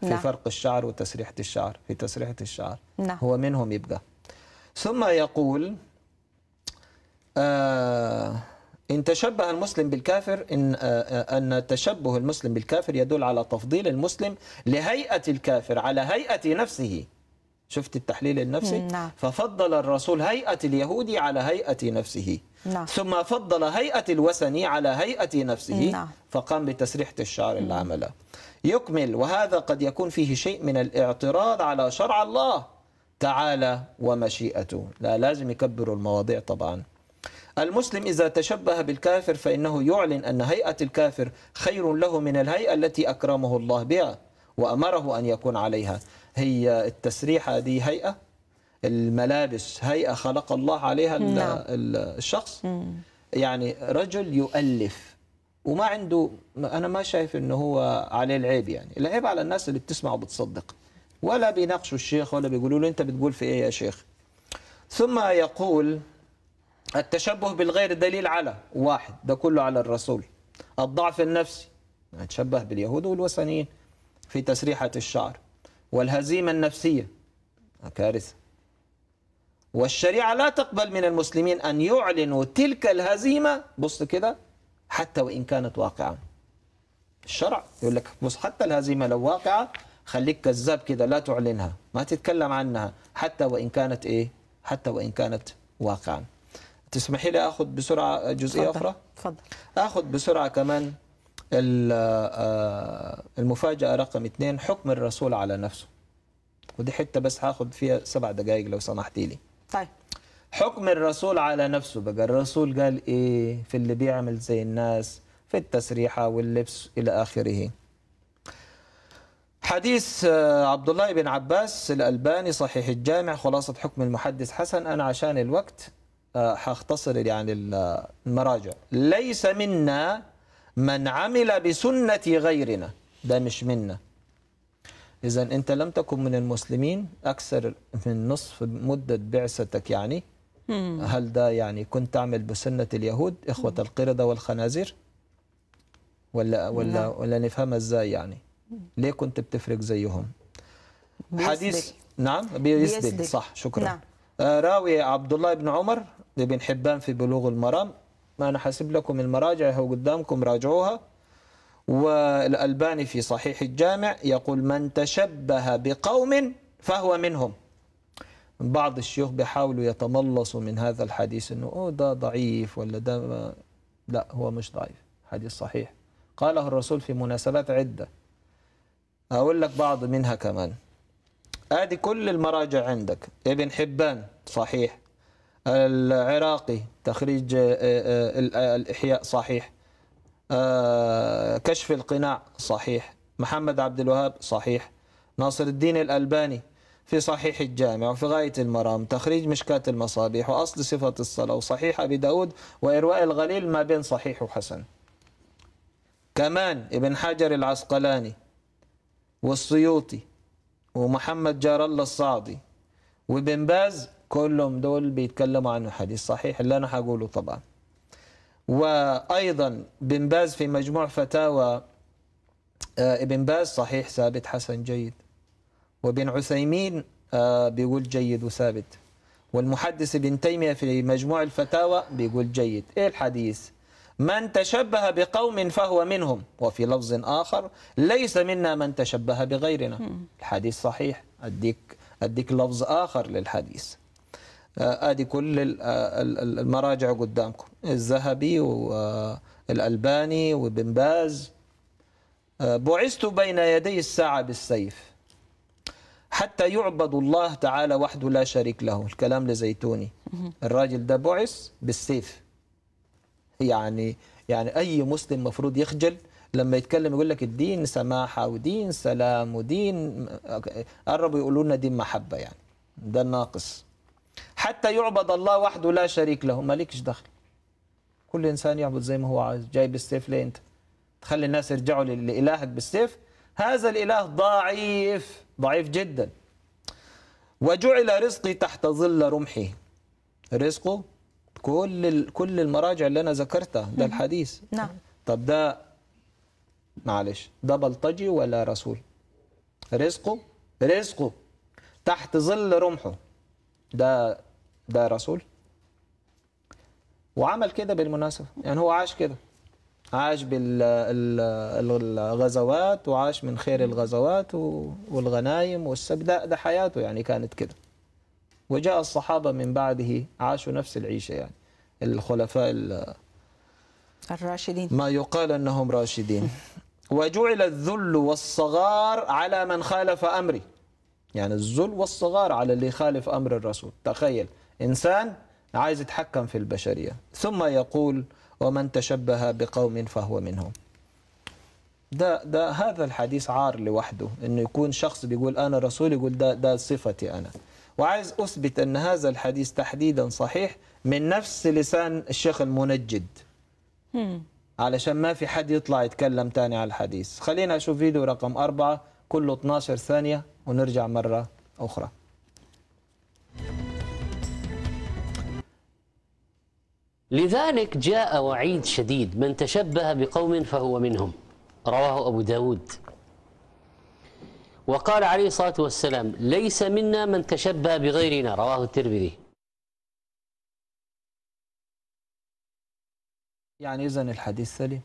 في نعم. فرق الشعر وتسريحة الشعر في تسريحة الشعر نعم. هو منهم يبقى ثم يقول آه إن تشبه المسلم بالكافر إن, آه, آه، أن تشبه المسلم بالكافر يدل على تفضيل المسلم لهيئة الكافر على هيئة نفسه شفت التحليل النفسي نعم. ففضل الرسول هيئة اليهودي على هيئة نفسه نعم. ثم فضل هيئة الوثني على هيئة نفسه نعم. فقام بتسريحة الشعر اللي عمله يكمل وهذا قد يكون فيه شيء من الاعتراض على شرع الله تعالى ومشيئته لا لازم يكبروا المواضيع طبعا المسلم إذا تشبه بالكافر فإنه يعلن أن هيئة الكافر خير له من الهيئة التي أكرمه الله بها وأمره أن يكون عليها هي التسريحة هذه هيئة الملابس هيئة خلق الله عليها نعم. الشخص يعني رجل يؤلف وما عنده انا ما شايف انه هو عليه العيب يعني العيب على الناس اللي بتسمع وبتصدق ولا بيناقشوا الشيخ ولا بيقولوا له انت بتقول في ايه يا شيخ ثم يقول التشبه بالغير دليل على واحد ده كله على الرسول الضعف النفسي تشبه باليهود والوثنيين في تسريحة الشعر والهزيمة النفسية كارثة والشريعة لا تقبل من المسلمين أن يعلنوا تلك الهزيمة بص كده حتى وإن كانت واقعة الشرع يقول لك بص حتى الهزيمة لو واقعة خليك كذاب كده لا تعلنها ما تتكلم عنها حتى وإن كانت إيه حتى وإن كانت واقعا تسمحي لي أخذ بسرعة جزئية أخرى تفضل أخذ بسرعة كمان آه، المفاجأة رقم اثنين حكم الرسول على نفسه ودي حتة بس هاخد فيها سبع دقائق لو سمحتي لي طيب حكم الرسول على نفسه بقى الرسول قال ايه في اللي بيعمل زي الناس في التسريحه واللبس الى اخره حديث آه، عبد الله بن عباس الألباني صحيح الجامع خلاصة حكم المحدث حسن أنا عشان الوقت آه، هختصر يعني آه، المراجع ليس منا من عمل بسنة غيرنا ده مش منا إذا أنت لم تكن من المسلمين أكثر من نصف مدة بعثتك يعني هل ده يعني كنت تعمل بسنة اليهود إخوة القردة والخنازير ولا ولا نعم. ولا نفهمها إزاي يعني ليه كنت بتفرق زيهم حديث نعم بيسبل صح شكرا نعم. آه راوي عبد الله بن عمر لابن حبان في بلوغ المرام ما أنا حاسب لكم المراجع هو قدامكم راجعوها والألباني في صحيح الجامع يقول من تشبه بقوم فهو منهم بعض الشيوخ بيحاولوا يتملصوا من هذا الحديث انه اوه ده ضعيف ولا ده ما لا هو مش ضعيف حديث صحيح قاله الرسول في مناسبات عده اقول لك بعض منها كمان ادي كل المراجع عندك ابن حبان صحيح العراقي تخريج آه، آه، آه، الاحياء صحيح كشف القناع صحيح محمد عبد الوهاب صحيح ناصر الدين الالباني في صحيح الجامع وفي غاية المرام تخريج مشكاة المصابيح وأصل صفة الصلاة وصحيح أبي داود وإرواء الغليل ما بين صحيح وحسن كمان ابن حجر العسقلاني والسيوطي ومحمد جار الله الصعدي وابن باز كلهم دول بيتكلموا عن الحديث صحيح اللي أنا هقوله طبعا وأيضا بن باز في مجموع فتاوى آه، ابن باز صحيح ثابت حسن جيد وبن عثيمين آه، بيقول جيد وثابت والمحدث ابن تيمية في مجموع الفتاوى بيقول جيد إيه الحديث من تشبه بقوم فهو منهم وفي لفظ آخر ليس منا من تشبه بغيرنا الحديث صحيح أديك, أديك لفظ آخر للحديث آه، آدي كل آه، المراجع قدامكم الذهبي والألباني وبن باز بعثت بين يدي الساعة بالسيف حتى يعبد الله تعالى وحده لا شريك له الكلام لزيتوني الراجل ده بعث بالسيف يعني يعني أي مسلم مفروض يخجل لما يتكلم يقول لك الدين سماحة ودين سلام ودين قربوا يقولوا لنا دين محبة يعني ده الناقص حتى يعبد الله وحده لا شريك له مالكش دخل كل إنسان يعبد زي ما هو عايز جايب السيف ليه أنت تخلي الناس يرجعوا لإلهك بالسيف هذا الإله ضعيف ضعيف جدا وجعل رزقي تحت ظل رمحه رزقه كل كل المراجع اللي انا ذكرتها ده الحديث نعم طب ده معلش ده بلطجي ولا رسول رزقه رزقه تحت ظل رمحه ده ده رسول وعمل كده بالمناسبه يعني هو عاش كده عاش بالغزوات وعاش من خير الغزوات والغنايم والسب ده, ده حياته يعني كانت كده وجاء الصحابة من بعده عاشوا نفس العيشة يعني الخلفاء الراشدين ما يقال أنهم راشدين وجعل الذل والصغار على من خالف أمري يعني الذل والصغار على اللي خالف أمر الرسول تخيل إنسان عايز يتحكم في البشرية ثم يقول ومن تشبه بقوم فهو منهم ده ده هذا الحديث عار لوحده انه يكون شخص بيقول انا رسول يقول ده ده صفتي انا وعايز اثبت ان هذا الحديث تحديدا صحيح من نفس لسان الشيخ المنجد علشان ما في حد يطلع يتكلم تاني على الحديث خلينا نشوف فيديو رقم أربعة كله 12 ثانية ونرجع مرة أخرى لذلك جاء وعيد شديد من تشبه بقوم فهو منهم رواه أبو داود وقال عليه الصلاة والسلام ليس منا من تشبه بغيرنا رواه الترمذي يعني إذا الحديث سليم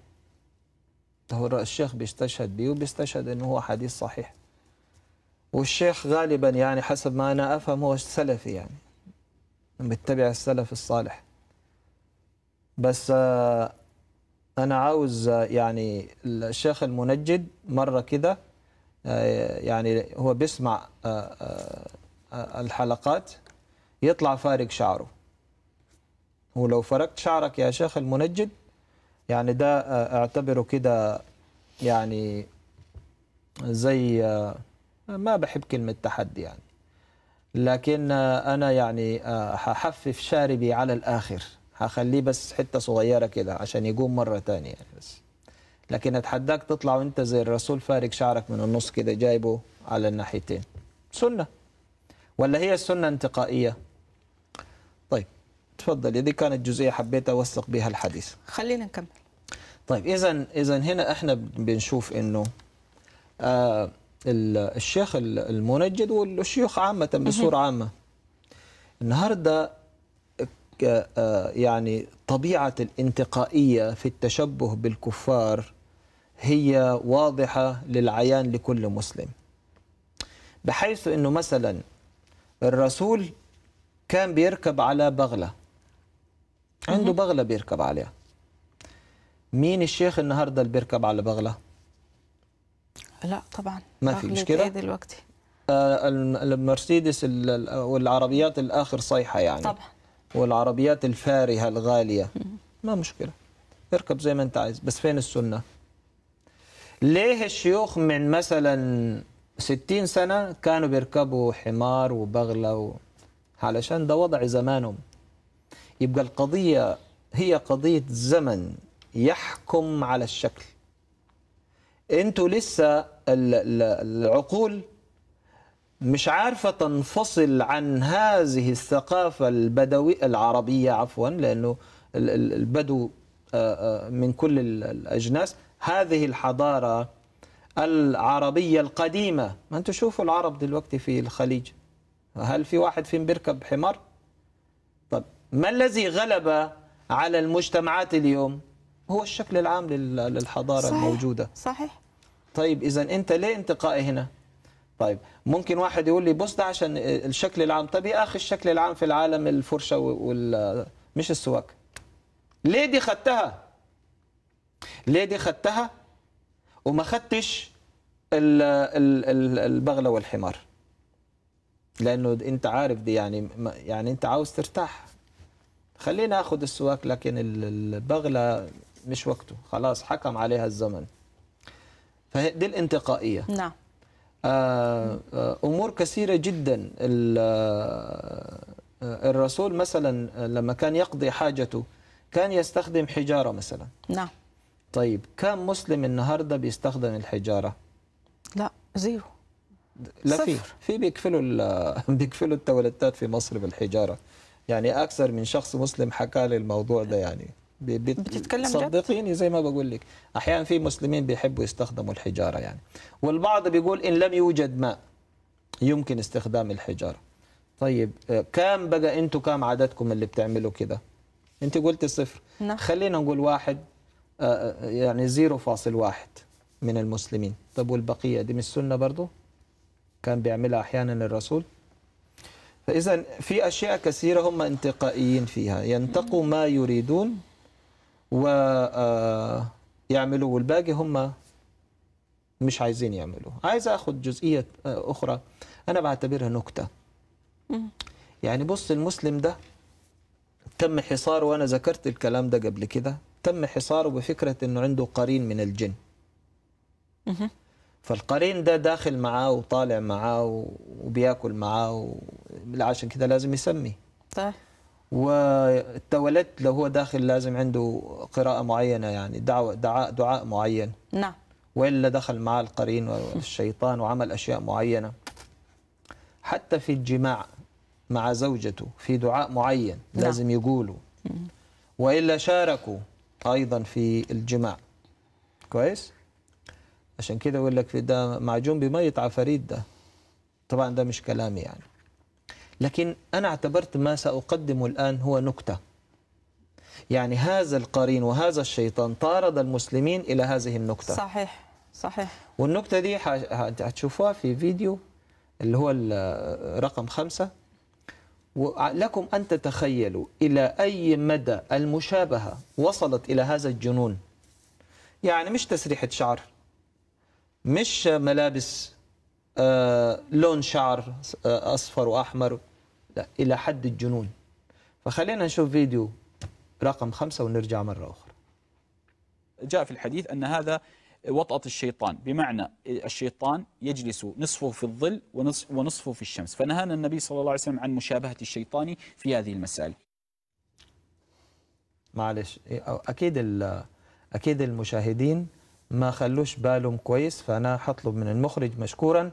هو الشيخ بيستشهد به وبيستشهد أنه هو حديث صحيح والشيخ غالبا يعني حسب ما أنا أفهم هو سلفي يعني متبع السلف الصالح بس آه، انا عاوز آه، يعني الشيخ المنجد مره كده آه، يعني هو بيسمع الحلقات يطلع فارق شعره ولو فرقت شعرك يا شيخ المنجد يعني ده اعتبره كده يعني زي ما بحب كلمة تحدي يعني لكن أنا يعني ححفف شاربي على الآخر هخليه بس حته صغيره كده عشان يقوم مره ثانيه يعني بس لكن اتحداك تطلع وانت زي الرسول فارق شعرك من النص كده جايبه على الناحيتين سنه ولا هي السنه انتقائيه طيب تفضل دي كانت جزئيه حبيت اوثق بها الحديث خلينا نكمل طيب اذا اذا هنا احنا بنشوف انه آه الشيخ المنجد والشيوخ عامه بصوره عامه النهارده آه، يعني طبيعة الانتقائية في التشبه بالكفار هي واضحة للعيان لكل مسلم بحيث أنه مثلا الرسول كان بيركب على بغلة عنده بغلة بيركب عليها مين الشيخ النهاردة اللي بيركب على بغلة؟ لا طبعا ما في مشكلة دلوقتي آه، المرسيدس والعربيات الآخر صيحة يعني طبعا والعربيات الفارهة الغالية ما مشكلة اركب زي ما انت عايز بس فين السنة ليه الشيوخ من مثلا ستين سنة كانوا بيركبوا حمار وبغلة و... علشان ده وضع زمانهم يبقى القضية هي قضية زمن يحكم على الشكل انتوا لسه العقول مش عارفة تنفصل عن هذه الثقافة البدويه العربية عفوا لأنه البدو آه، آه، من كل الأجناس هذه الحضارة العربية القديمة ما أنتم شوفوا العرب دلوقتي في الخليج هل في واحد فيهم بيركب حمار طب ما الذي غلب على المجتمعات اليوم هو الشكل العام للحضارة صحيح الموجودة صحيح طيب إذا أنت ليه انتقائي هنا طيب ممكن واحد يقول لي بص ده عشان الشكل العام طب يا اخي الشكل العام في العالم الفرشه وال مش السواك ليه دي خدتها ليه دي خدتها وما خدتش البغله والحمار لانه انت عارف دي يعني يعني انت عاوز ترتاح خلينا اخذ السواك لكن البغله مش وقته خلاص حكم عليها الزمن فدي الانتقائيه نعم آه، آه، امور كثيره جدا آه، الرسول مثلا لما كان يقضي حاجته كان يستخدم حجاره مثلا نعم طيب كم مسلم النهارده بيستخدم الحجاره لا زيرو لا في في بيكفلوا بيكفلوا التواليتات في مصر بالحجاره يعني اكثر من شخص مسلم حكى لي الموضوع ده يعني بتتكلم صدقيني زي ما بقول لك احيانا في مسلمين بيحبوا يستخدموا الحجاره يعني والبعض بيقول ان لم يوجد ماء يمكن استخدام الحجاره طيب آه، كم بقى انتوا كم عددكم اللي بتعملوا كده انت قلت صفر نعم. خلينا نقول واحد آه، آه، يعني 0.1 من المسلمين طب والبقيه دي من السنه برضه كان بيعملها احيانا الرسول فاذا في اشياء كثيره هم انتقائيين فيها ينتقوا ما يريدون ويعملوا آه، والباقي هم مش عايزين يعملوه عايز أخذ جزئيه آه، اخرى انا بعتبرها نكته يعني بص المسلم ده تم حصاره وانا ذكرت الكلام ده قبل كده تم حصاره بفكره انه عنده قرين من الجن فالقرين ده داخل معاه وطالع معاه وبياكل معاه عشان كده لازم يسمي صح والتولد لو هو داخل لازم عنده قراءة معينة يعني دعوة دعاء دعاء معين نعم وإلا دخل معاه القرين والشيطان وعمل أشياء معينة حتى في الجماع مع زوجته في دعاء معين نعم. لازم نعم. يقوله وإلا شاركوا أيضا في الجماع كويس عشان كده أقول لك في ده معجون بمية عفاريت ده طبعا ده مش كلامي يعني لكن أنا اعتبرت ما سأقدمه الآن هو نكتة يعني هذا القرين وهذا الشيطان طارد المسلمين إلى هذه النكتة صحيح صحيح والنكتة دي هتشوفوها في فيديو اللي هو رقم خمسة ولكم أن تتخيلوا إلى أي مدى المشابهة وصلت إلى هذا الجنون يعني مش تسريحة شعر مش ملابس آه لون شعر آه أصفر وأحمر لا إلى حد الجنون فخلينا نشوف فيديو رقم خمسة ونرجع مرة أخرى جاء في الحديث أن هذا وطأة الشيطان بمعنى الشيطان يجلس نصفه في الظل ونصفه في الشمس فنهانا النبي صلى الله عليه وسلم عن مشابهة الشيطان في هذه المسائل معلش إيه، أكيد أكيد المشاهدين ما خلوش بالهم كويس فأنا حطلب من المخرج مشكوراً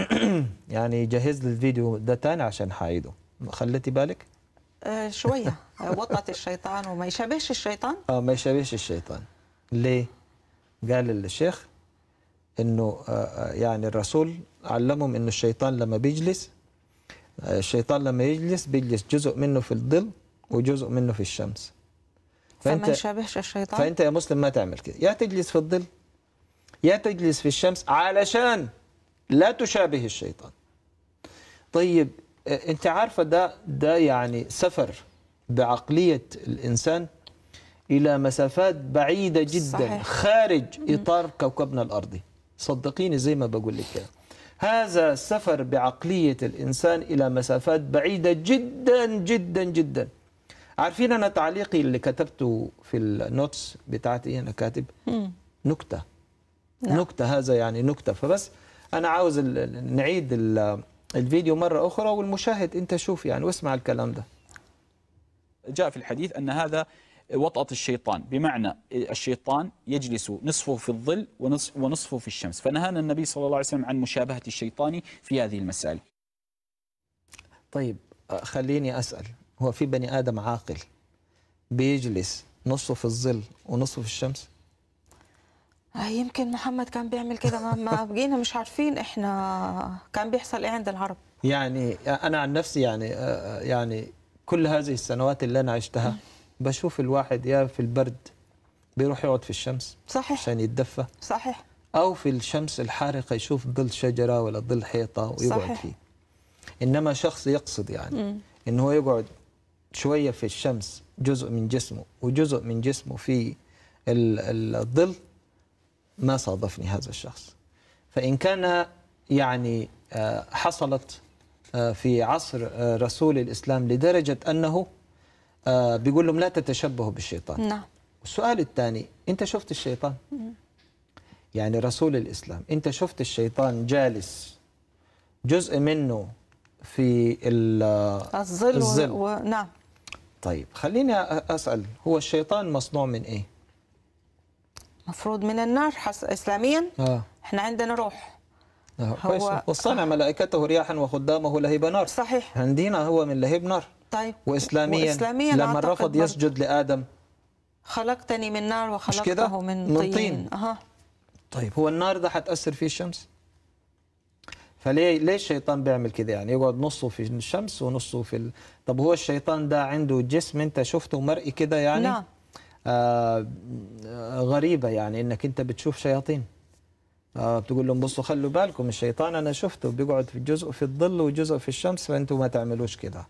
يعني جهز لي الفيديو ده تاني عشان حايده خليتي بالك؟ آه شوية آه، وطأت الشيطان وما يشابهش الشيطان؟ اه ما يشابهش الشيطان ليه؟ قال الشيخ انه آه, آه، يعني الرسول علمهم انه الشيطان لما بيجلس آه، الشيطان لما يجلس بيجلس جزء منه في الظل وجزء منه في الشمس فانت فما يشابهش الشيطان فانت يا مسلم ما تعمل كده يا تجلس في الظل يا تجلس في الشمس علشان لا تشابه الشيطان طيب آه، انت عارفه ده ده يعني سفر بعقليه الانسان الى مسافات بعيده جدا صحيح. خارج اطار كوكبنا الارضي صدقيني زي ما بقول لك كده هذا سفر بعقليه الانسان الى مسافات بعيده جدا جدا جدا عارفين انا تعليقي اللي كتبته في النوتس بتاعتي انا كاتب نكته نعم. نكته هذا يعني نكته فبس انا عاوز نعيد الفيديو مره اخرى والمشاهد انت شوف يعني واسمع الكلام ده جاء في الحديث ان هذا وطأة الشيطان بمعنى الشيطان يجلس نصفه في الظل ونصفه في الشمس فنهانا النبي صلى الله عليه وسلم عن مشابهة الشيطان في هذه المسائل طيب خليني أسأل هو في بني آدم عاقل بيجلس نصفه في الظل ونصفه في الشمس آه، يمكن محمد كان بيعمل كده ما بقينا مش عارفين احنا كان بيحصل ايه عند العرب يعني انا عن نفسي يعني آه، آه، يعني كل هذه السنوات اللي انا عشتها بشوف الواحد يا في البرد بيروح يقعد في الشمس صحيح عشان يتدفى صحيح او في الشمس الحارقه يشوف ظل شجره ولا ظل حيطه ويقعد صحيح. فيه انما شخص يقصد يعني ان هو يقعد شويه في الشمس جزء من جسمه وجزء من جسمه في الظل ما صادفني هذا الشخص فإن كان يعني آه، حصلت آه، في عصر آه، رسول الإسلام لدرجة أنه بيقول لهم لا تتشبهوا بالشيطان نعم السؤال الثاني أنت شفت الشيطان يعني رسول الإسلام أنت شفت الشيطان جالس جزء منه في الظل, الظل. و... و... نعم طيب خليني أسأل هو الشيطان مصنوع من إيه مفروض من النار حس... اسلاميا آه. احنا عندنا روح آه. هو آه. وصنع ملائكته رياحا وخدامه لهيب نار صحيح عندنا هو من لهيب نار طيب واسلاميا, وإسلاميا لما رفض يسجد لادم خلقتني من نار وخلقته من طين, من طين. أه. طيب هو النار ده هتاثر فيه الشمس فليه ليه الشيطان بيعمل كده يعني يقعد نصه في الشمس ونصه في ال... طب هو الشيطان ده عنده جسم انت شفته مرئي كده يعني نعم آه، آه، غريبه يعني انك انت بتشوف شياطين آه، بتقول لهم بصوا خلوا بالكم الشيطان انا شفته بيقعد في جزء في الظل وجزء في الشمس فأنتوا ما تعملوش كده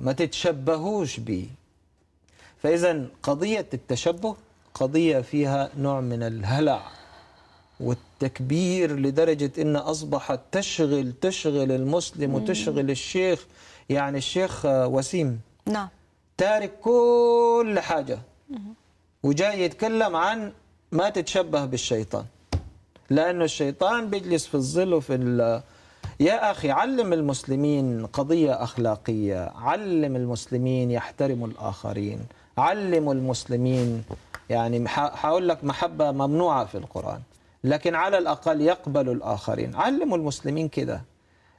ما تتشبهوش به فاذا قضيه التشبه قضيه فيها نوع من الهلع والتكبير لدرجه ان اصبحت تشغل تشغل المسلم وتشغل الشيخ يعني الشيخ وسيم نعم تارك كل حاجة وجاي يتكلم عن ما تتشبه بالشيطان لأنه الشيطان بيجلس في الظل وفي ال... يا أخي علم المسلمين قضية أخلاقية علم المسلمين يحترموا الآخرين علموا المسلمين يعني حقول لك محبة ممنوعة في القرآن لكن على الأقل يقبلوا الآخرين علموا المسلمين كده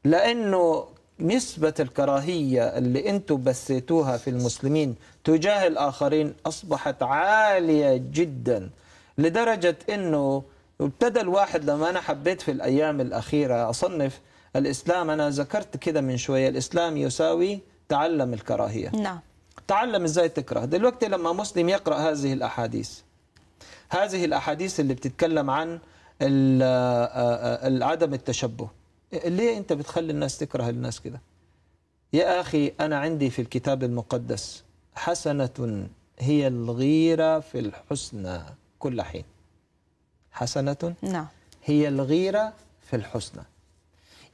لأنه نسبة الكراهية اللي أنتم بثيتوها في المسلمين تجاه الآخرين أصبحت عالية جدا لدرجة أنه ابتدى الواحد لما أنا حبيت في الأيام الأخيرة أصنف الإسلام أنا ذكرت كده من شوية الإسلام يساوي تعلم الكراهية نعم تعلم إزاي تكره دلوقتي لما مسلم يقرأ هذه الأحاديث هذه الأحاديث اللي بتتكلم عن آه، آه، آه، عدم التشبه ليه أنت بتخلي الناس تكره الناس كده يا أخي أنا عندي في الكتاب المقدس حسنة هي الغيرة في الحسنى كل حين حسنة نعم هي الغيرة في الحسنى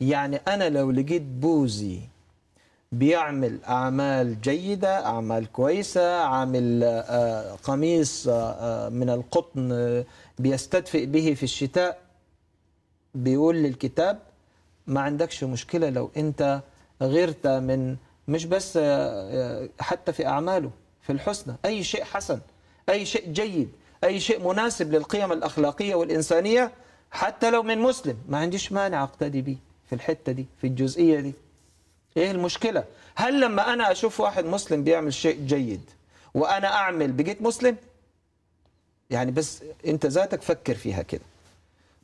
يعني أنا لو لقيت بوزي بيعمل أعمال جيدة أعمال كويسة عامل آه، قميص آه، آه، من القطن بيستدفئ به في الشتاء بيقول للكتاب ما عندكش مشكله لو انت غيرت من مش بس آه، آه، حتى في اعماله في الحسنى اي شيء حسن اي شيء جيد اي شيء مناسب للقيم الاخلاقيه والانسانيه حتى لو من مسلم ما عنديش مانع اقتدي بيه في الحته دي في الجزئيه دي ايه المشكله هل لما انا اشوف واحد مسلم بيعمل شيء جيد وانا اعمل بقيت مسلم يعني بس انت ذاتك فكر فيها كده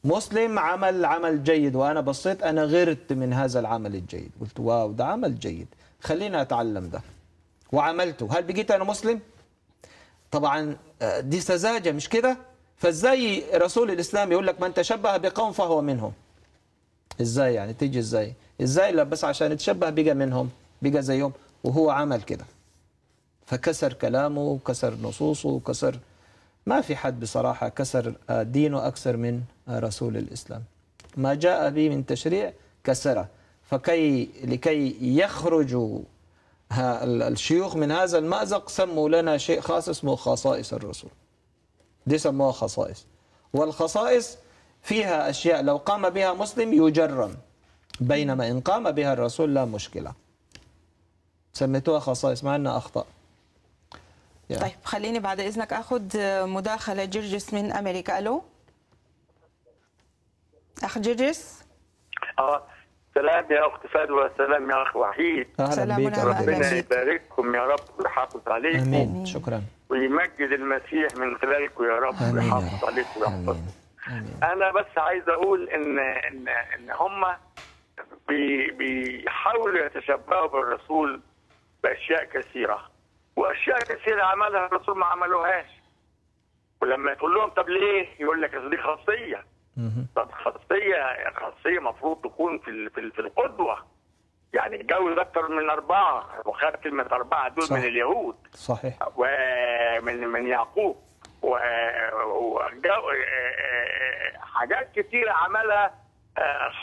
مسلم عمل عمل جيد وانا بصيت انا غرت من هذا العمل الجيد قلت واو ده عمل جيد خلينا اتعلم ده وعملته هل بقيت انا مسلم طبعا آه، دي سذاجه مش كده فازاي رسول الاسلام يقول لك من تشبه بقوم فهو منهم ازاي يعني تيجي ازاي ازاي لا بس عشان يتشبه بقى منهم بقى زيهم وهو عمل كده فكسر كلامه وكسر نصوصه وكسر ما في حد بصراحة كسر آه، دينه أكثر من آه، رسول الإسلام ما جاء به من تشريع كسره فكي لكي يخرجوا آه، الشيوخ من هذا المأزق سموا لنا شيء خاص اسمه خصائص الرسول دي سموها خصائص والخصائص فيها أشياء لو قام بها مسلم يجرم بينما إن قام بها الرسول لا مشكلة سميتوها خصائص مع أنها أخطأ yeah. طيب خليني بعد اذنك اخذ مداخله جرجس من امريكا الو اخ جرجس اه سلام يا اخت فادوى وسلام يا اخ وحيد اهلا بيك ربنا يبارككم يا رب ويحافظ عليكم امين شكرا ويمجد المسيح من خلالكم يا رب ويحافظ عليكم ويحفظكم انا بس عايز اقول ان ان ان هم بيحاولوا يتشبهوا بالرسول باشياء كثيره واشياء كثيره عملها الرسول ما عملوهاش ولما تقول لهم طب ليه يقول لك دي خاصيه طب خاصيه خاصيه المفروض تكون في في القدوه يعني اتجوز اكثر من اربعه وخد كلمه اربعه دول صح. من اليهود صحيح ومن من يعقوب و... آه، آه، آه، حاجات كثيره عملها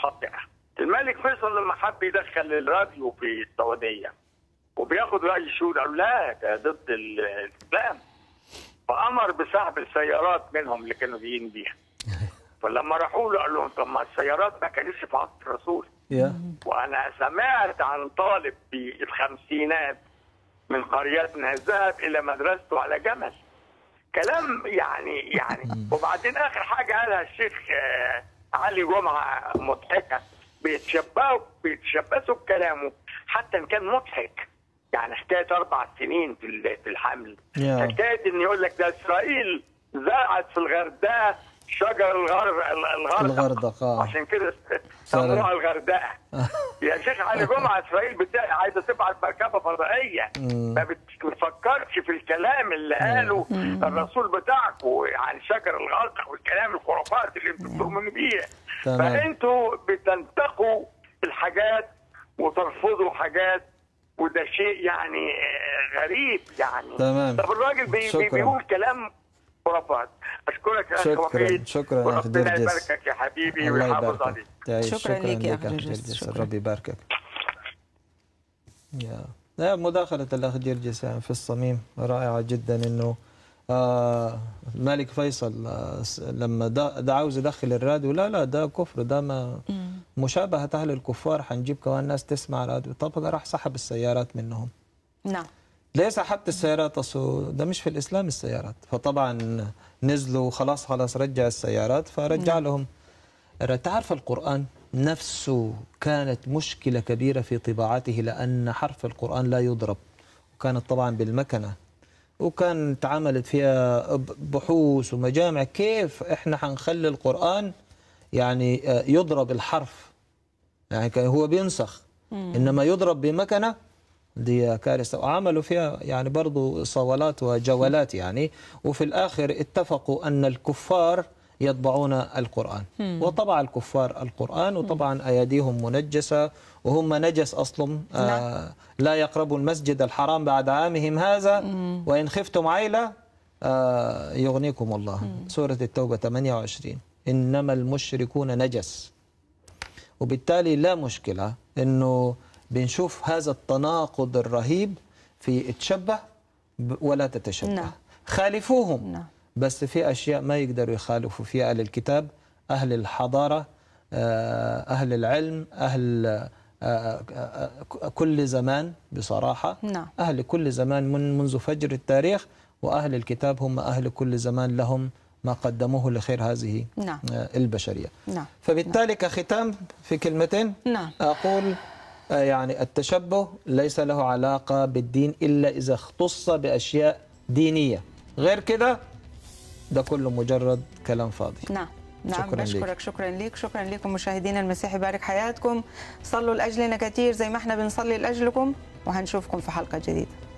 خاطئه الملك فيصل لما حب يدخل الراديو في السعوديه وبياخد راي شو قالوا لا ده ضد الاسلام فامر بسحب السيارات منهم اللي كانوا جايين بيها فلما راحوا له قال لهم طب ما السيارات ما كانتش في عهد الرسول وانا سمعت عن طالب في الخمسينات من قريتنا ذهب الى مدرسته على جمل كلام يعني يعني وبعدين اخر حاجه قالها الشيخ آه، علي جمعه مضحكه بيتشبهوا بيتشبثوا بكلامه حتى ان كان مضحك يعني حكايه اربع سنين في في الحمل yeah. حكايه ان يقول لك ده اسرائيل زرعت في الغردقه شجر الغر الغردقه الغردقه عشان كده سموها الغردقه يا شيخ علي جمعه اسرائيل بتاعي عايزه تبعت مركبه فضائيه ما بتفكرش في الكلام اللي قاله الرسول بتاعكم يعني شجر الغردقه والكلام الخرافات اللي انتم بتؤمنوا بيها فانتوا بتنتقوا الحاجات وترفضوا حاجات وده شيء يعني غريب يعني تمام طب الراجل بي بيقول كلام خرافات اشكرك يا شكرا شكرا يا ربنا يباركك يا حبيبي ويحافظ عليك شكرا, شكرا لك يا اخ جرجس ربي يباركك يا مداخلة الأخ جرجس يعني في الصميم رائعة جدا أنه الملك آه، فيصل آه، لما ده عاوز يدخل الراديو لا لا ده كفر ده ما مشابهه اهل الكفار هنجيب كمان ناس تسمع راديو طب راح سحب السيارات منهم نعم ليه سحبت السيارات ده مش في الاسلام السيارات فطبعا نزلوا خلاص خلاص رجع السيارات فرجع نعم. لهم تعرف القران نفسه كانت مشكله كبيره في طباعته لان حرف القران لا يضرب وكانت طبعا بالمكنه وكان تعاملت فيها بحوث ومجامع كيف احنا حنخلي القرآن يعني آه، يضرب الحرف يعني كان هو بينسخ انما يضرب بمكنه دي كارثه وعملوا فيها يعني برضه صولات وجولات يعني وفي الاخر اتفقوا ان الكفار يطبعون القرآن وطبع الكفار القرآن وطبعا أيديهم منجسة وهم نجس أصلا آه، نعم. لا يقربوا المسجد الحرام بعد عامهم هذا وإن خفتم عيلة آه، يغنيكم الله سورة التوبة 28 إنما المشركون نجس وبالتالي لا مشكلة أنه بنشوف هذا التناقض الرهيب في اتشبه ولا تتشبه نعم. خالفوهم نعم. بس في اشياء ما يقدروا يخالفوا فيها اهل الكتاب اهل الحضاره آه، اهل العلم اهل آه، آه، كل زمان بصراحه نعم. اهل كل زمان من منذ فجر التاريخ واهل الكتاب هم اهل كل زمان لهم ما قدموه لخير هذه نعم. البشريه نعم. فبالتالي نعم. كختام في كلمتين نعم. اقول يعني التشبه ليس له علاقه بالدين الا اذا اختص باشياء دينيه غير كده ده كله مجرد كلام فاضي نعم نعم شكرا بشكرك ليك. شكرا ليك شكرا لكم مشاهدينا المسيح يبارك حياتكم صلوا لاجلنا كثير زي ما احنا بنصلي لاجلكم وهنشوفكم في حلقه جديده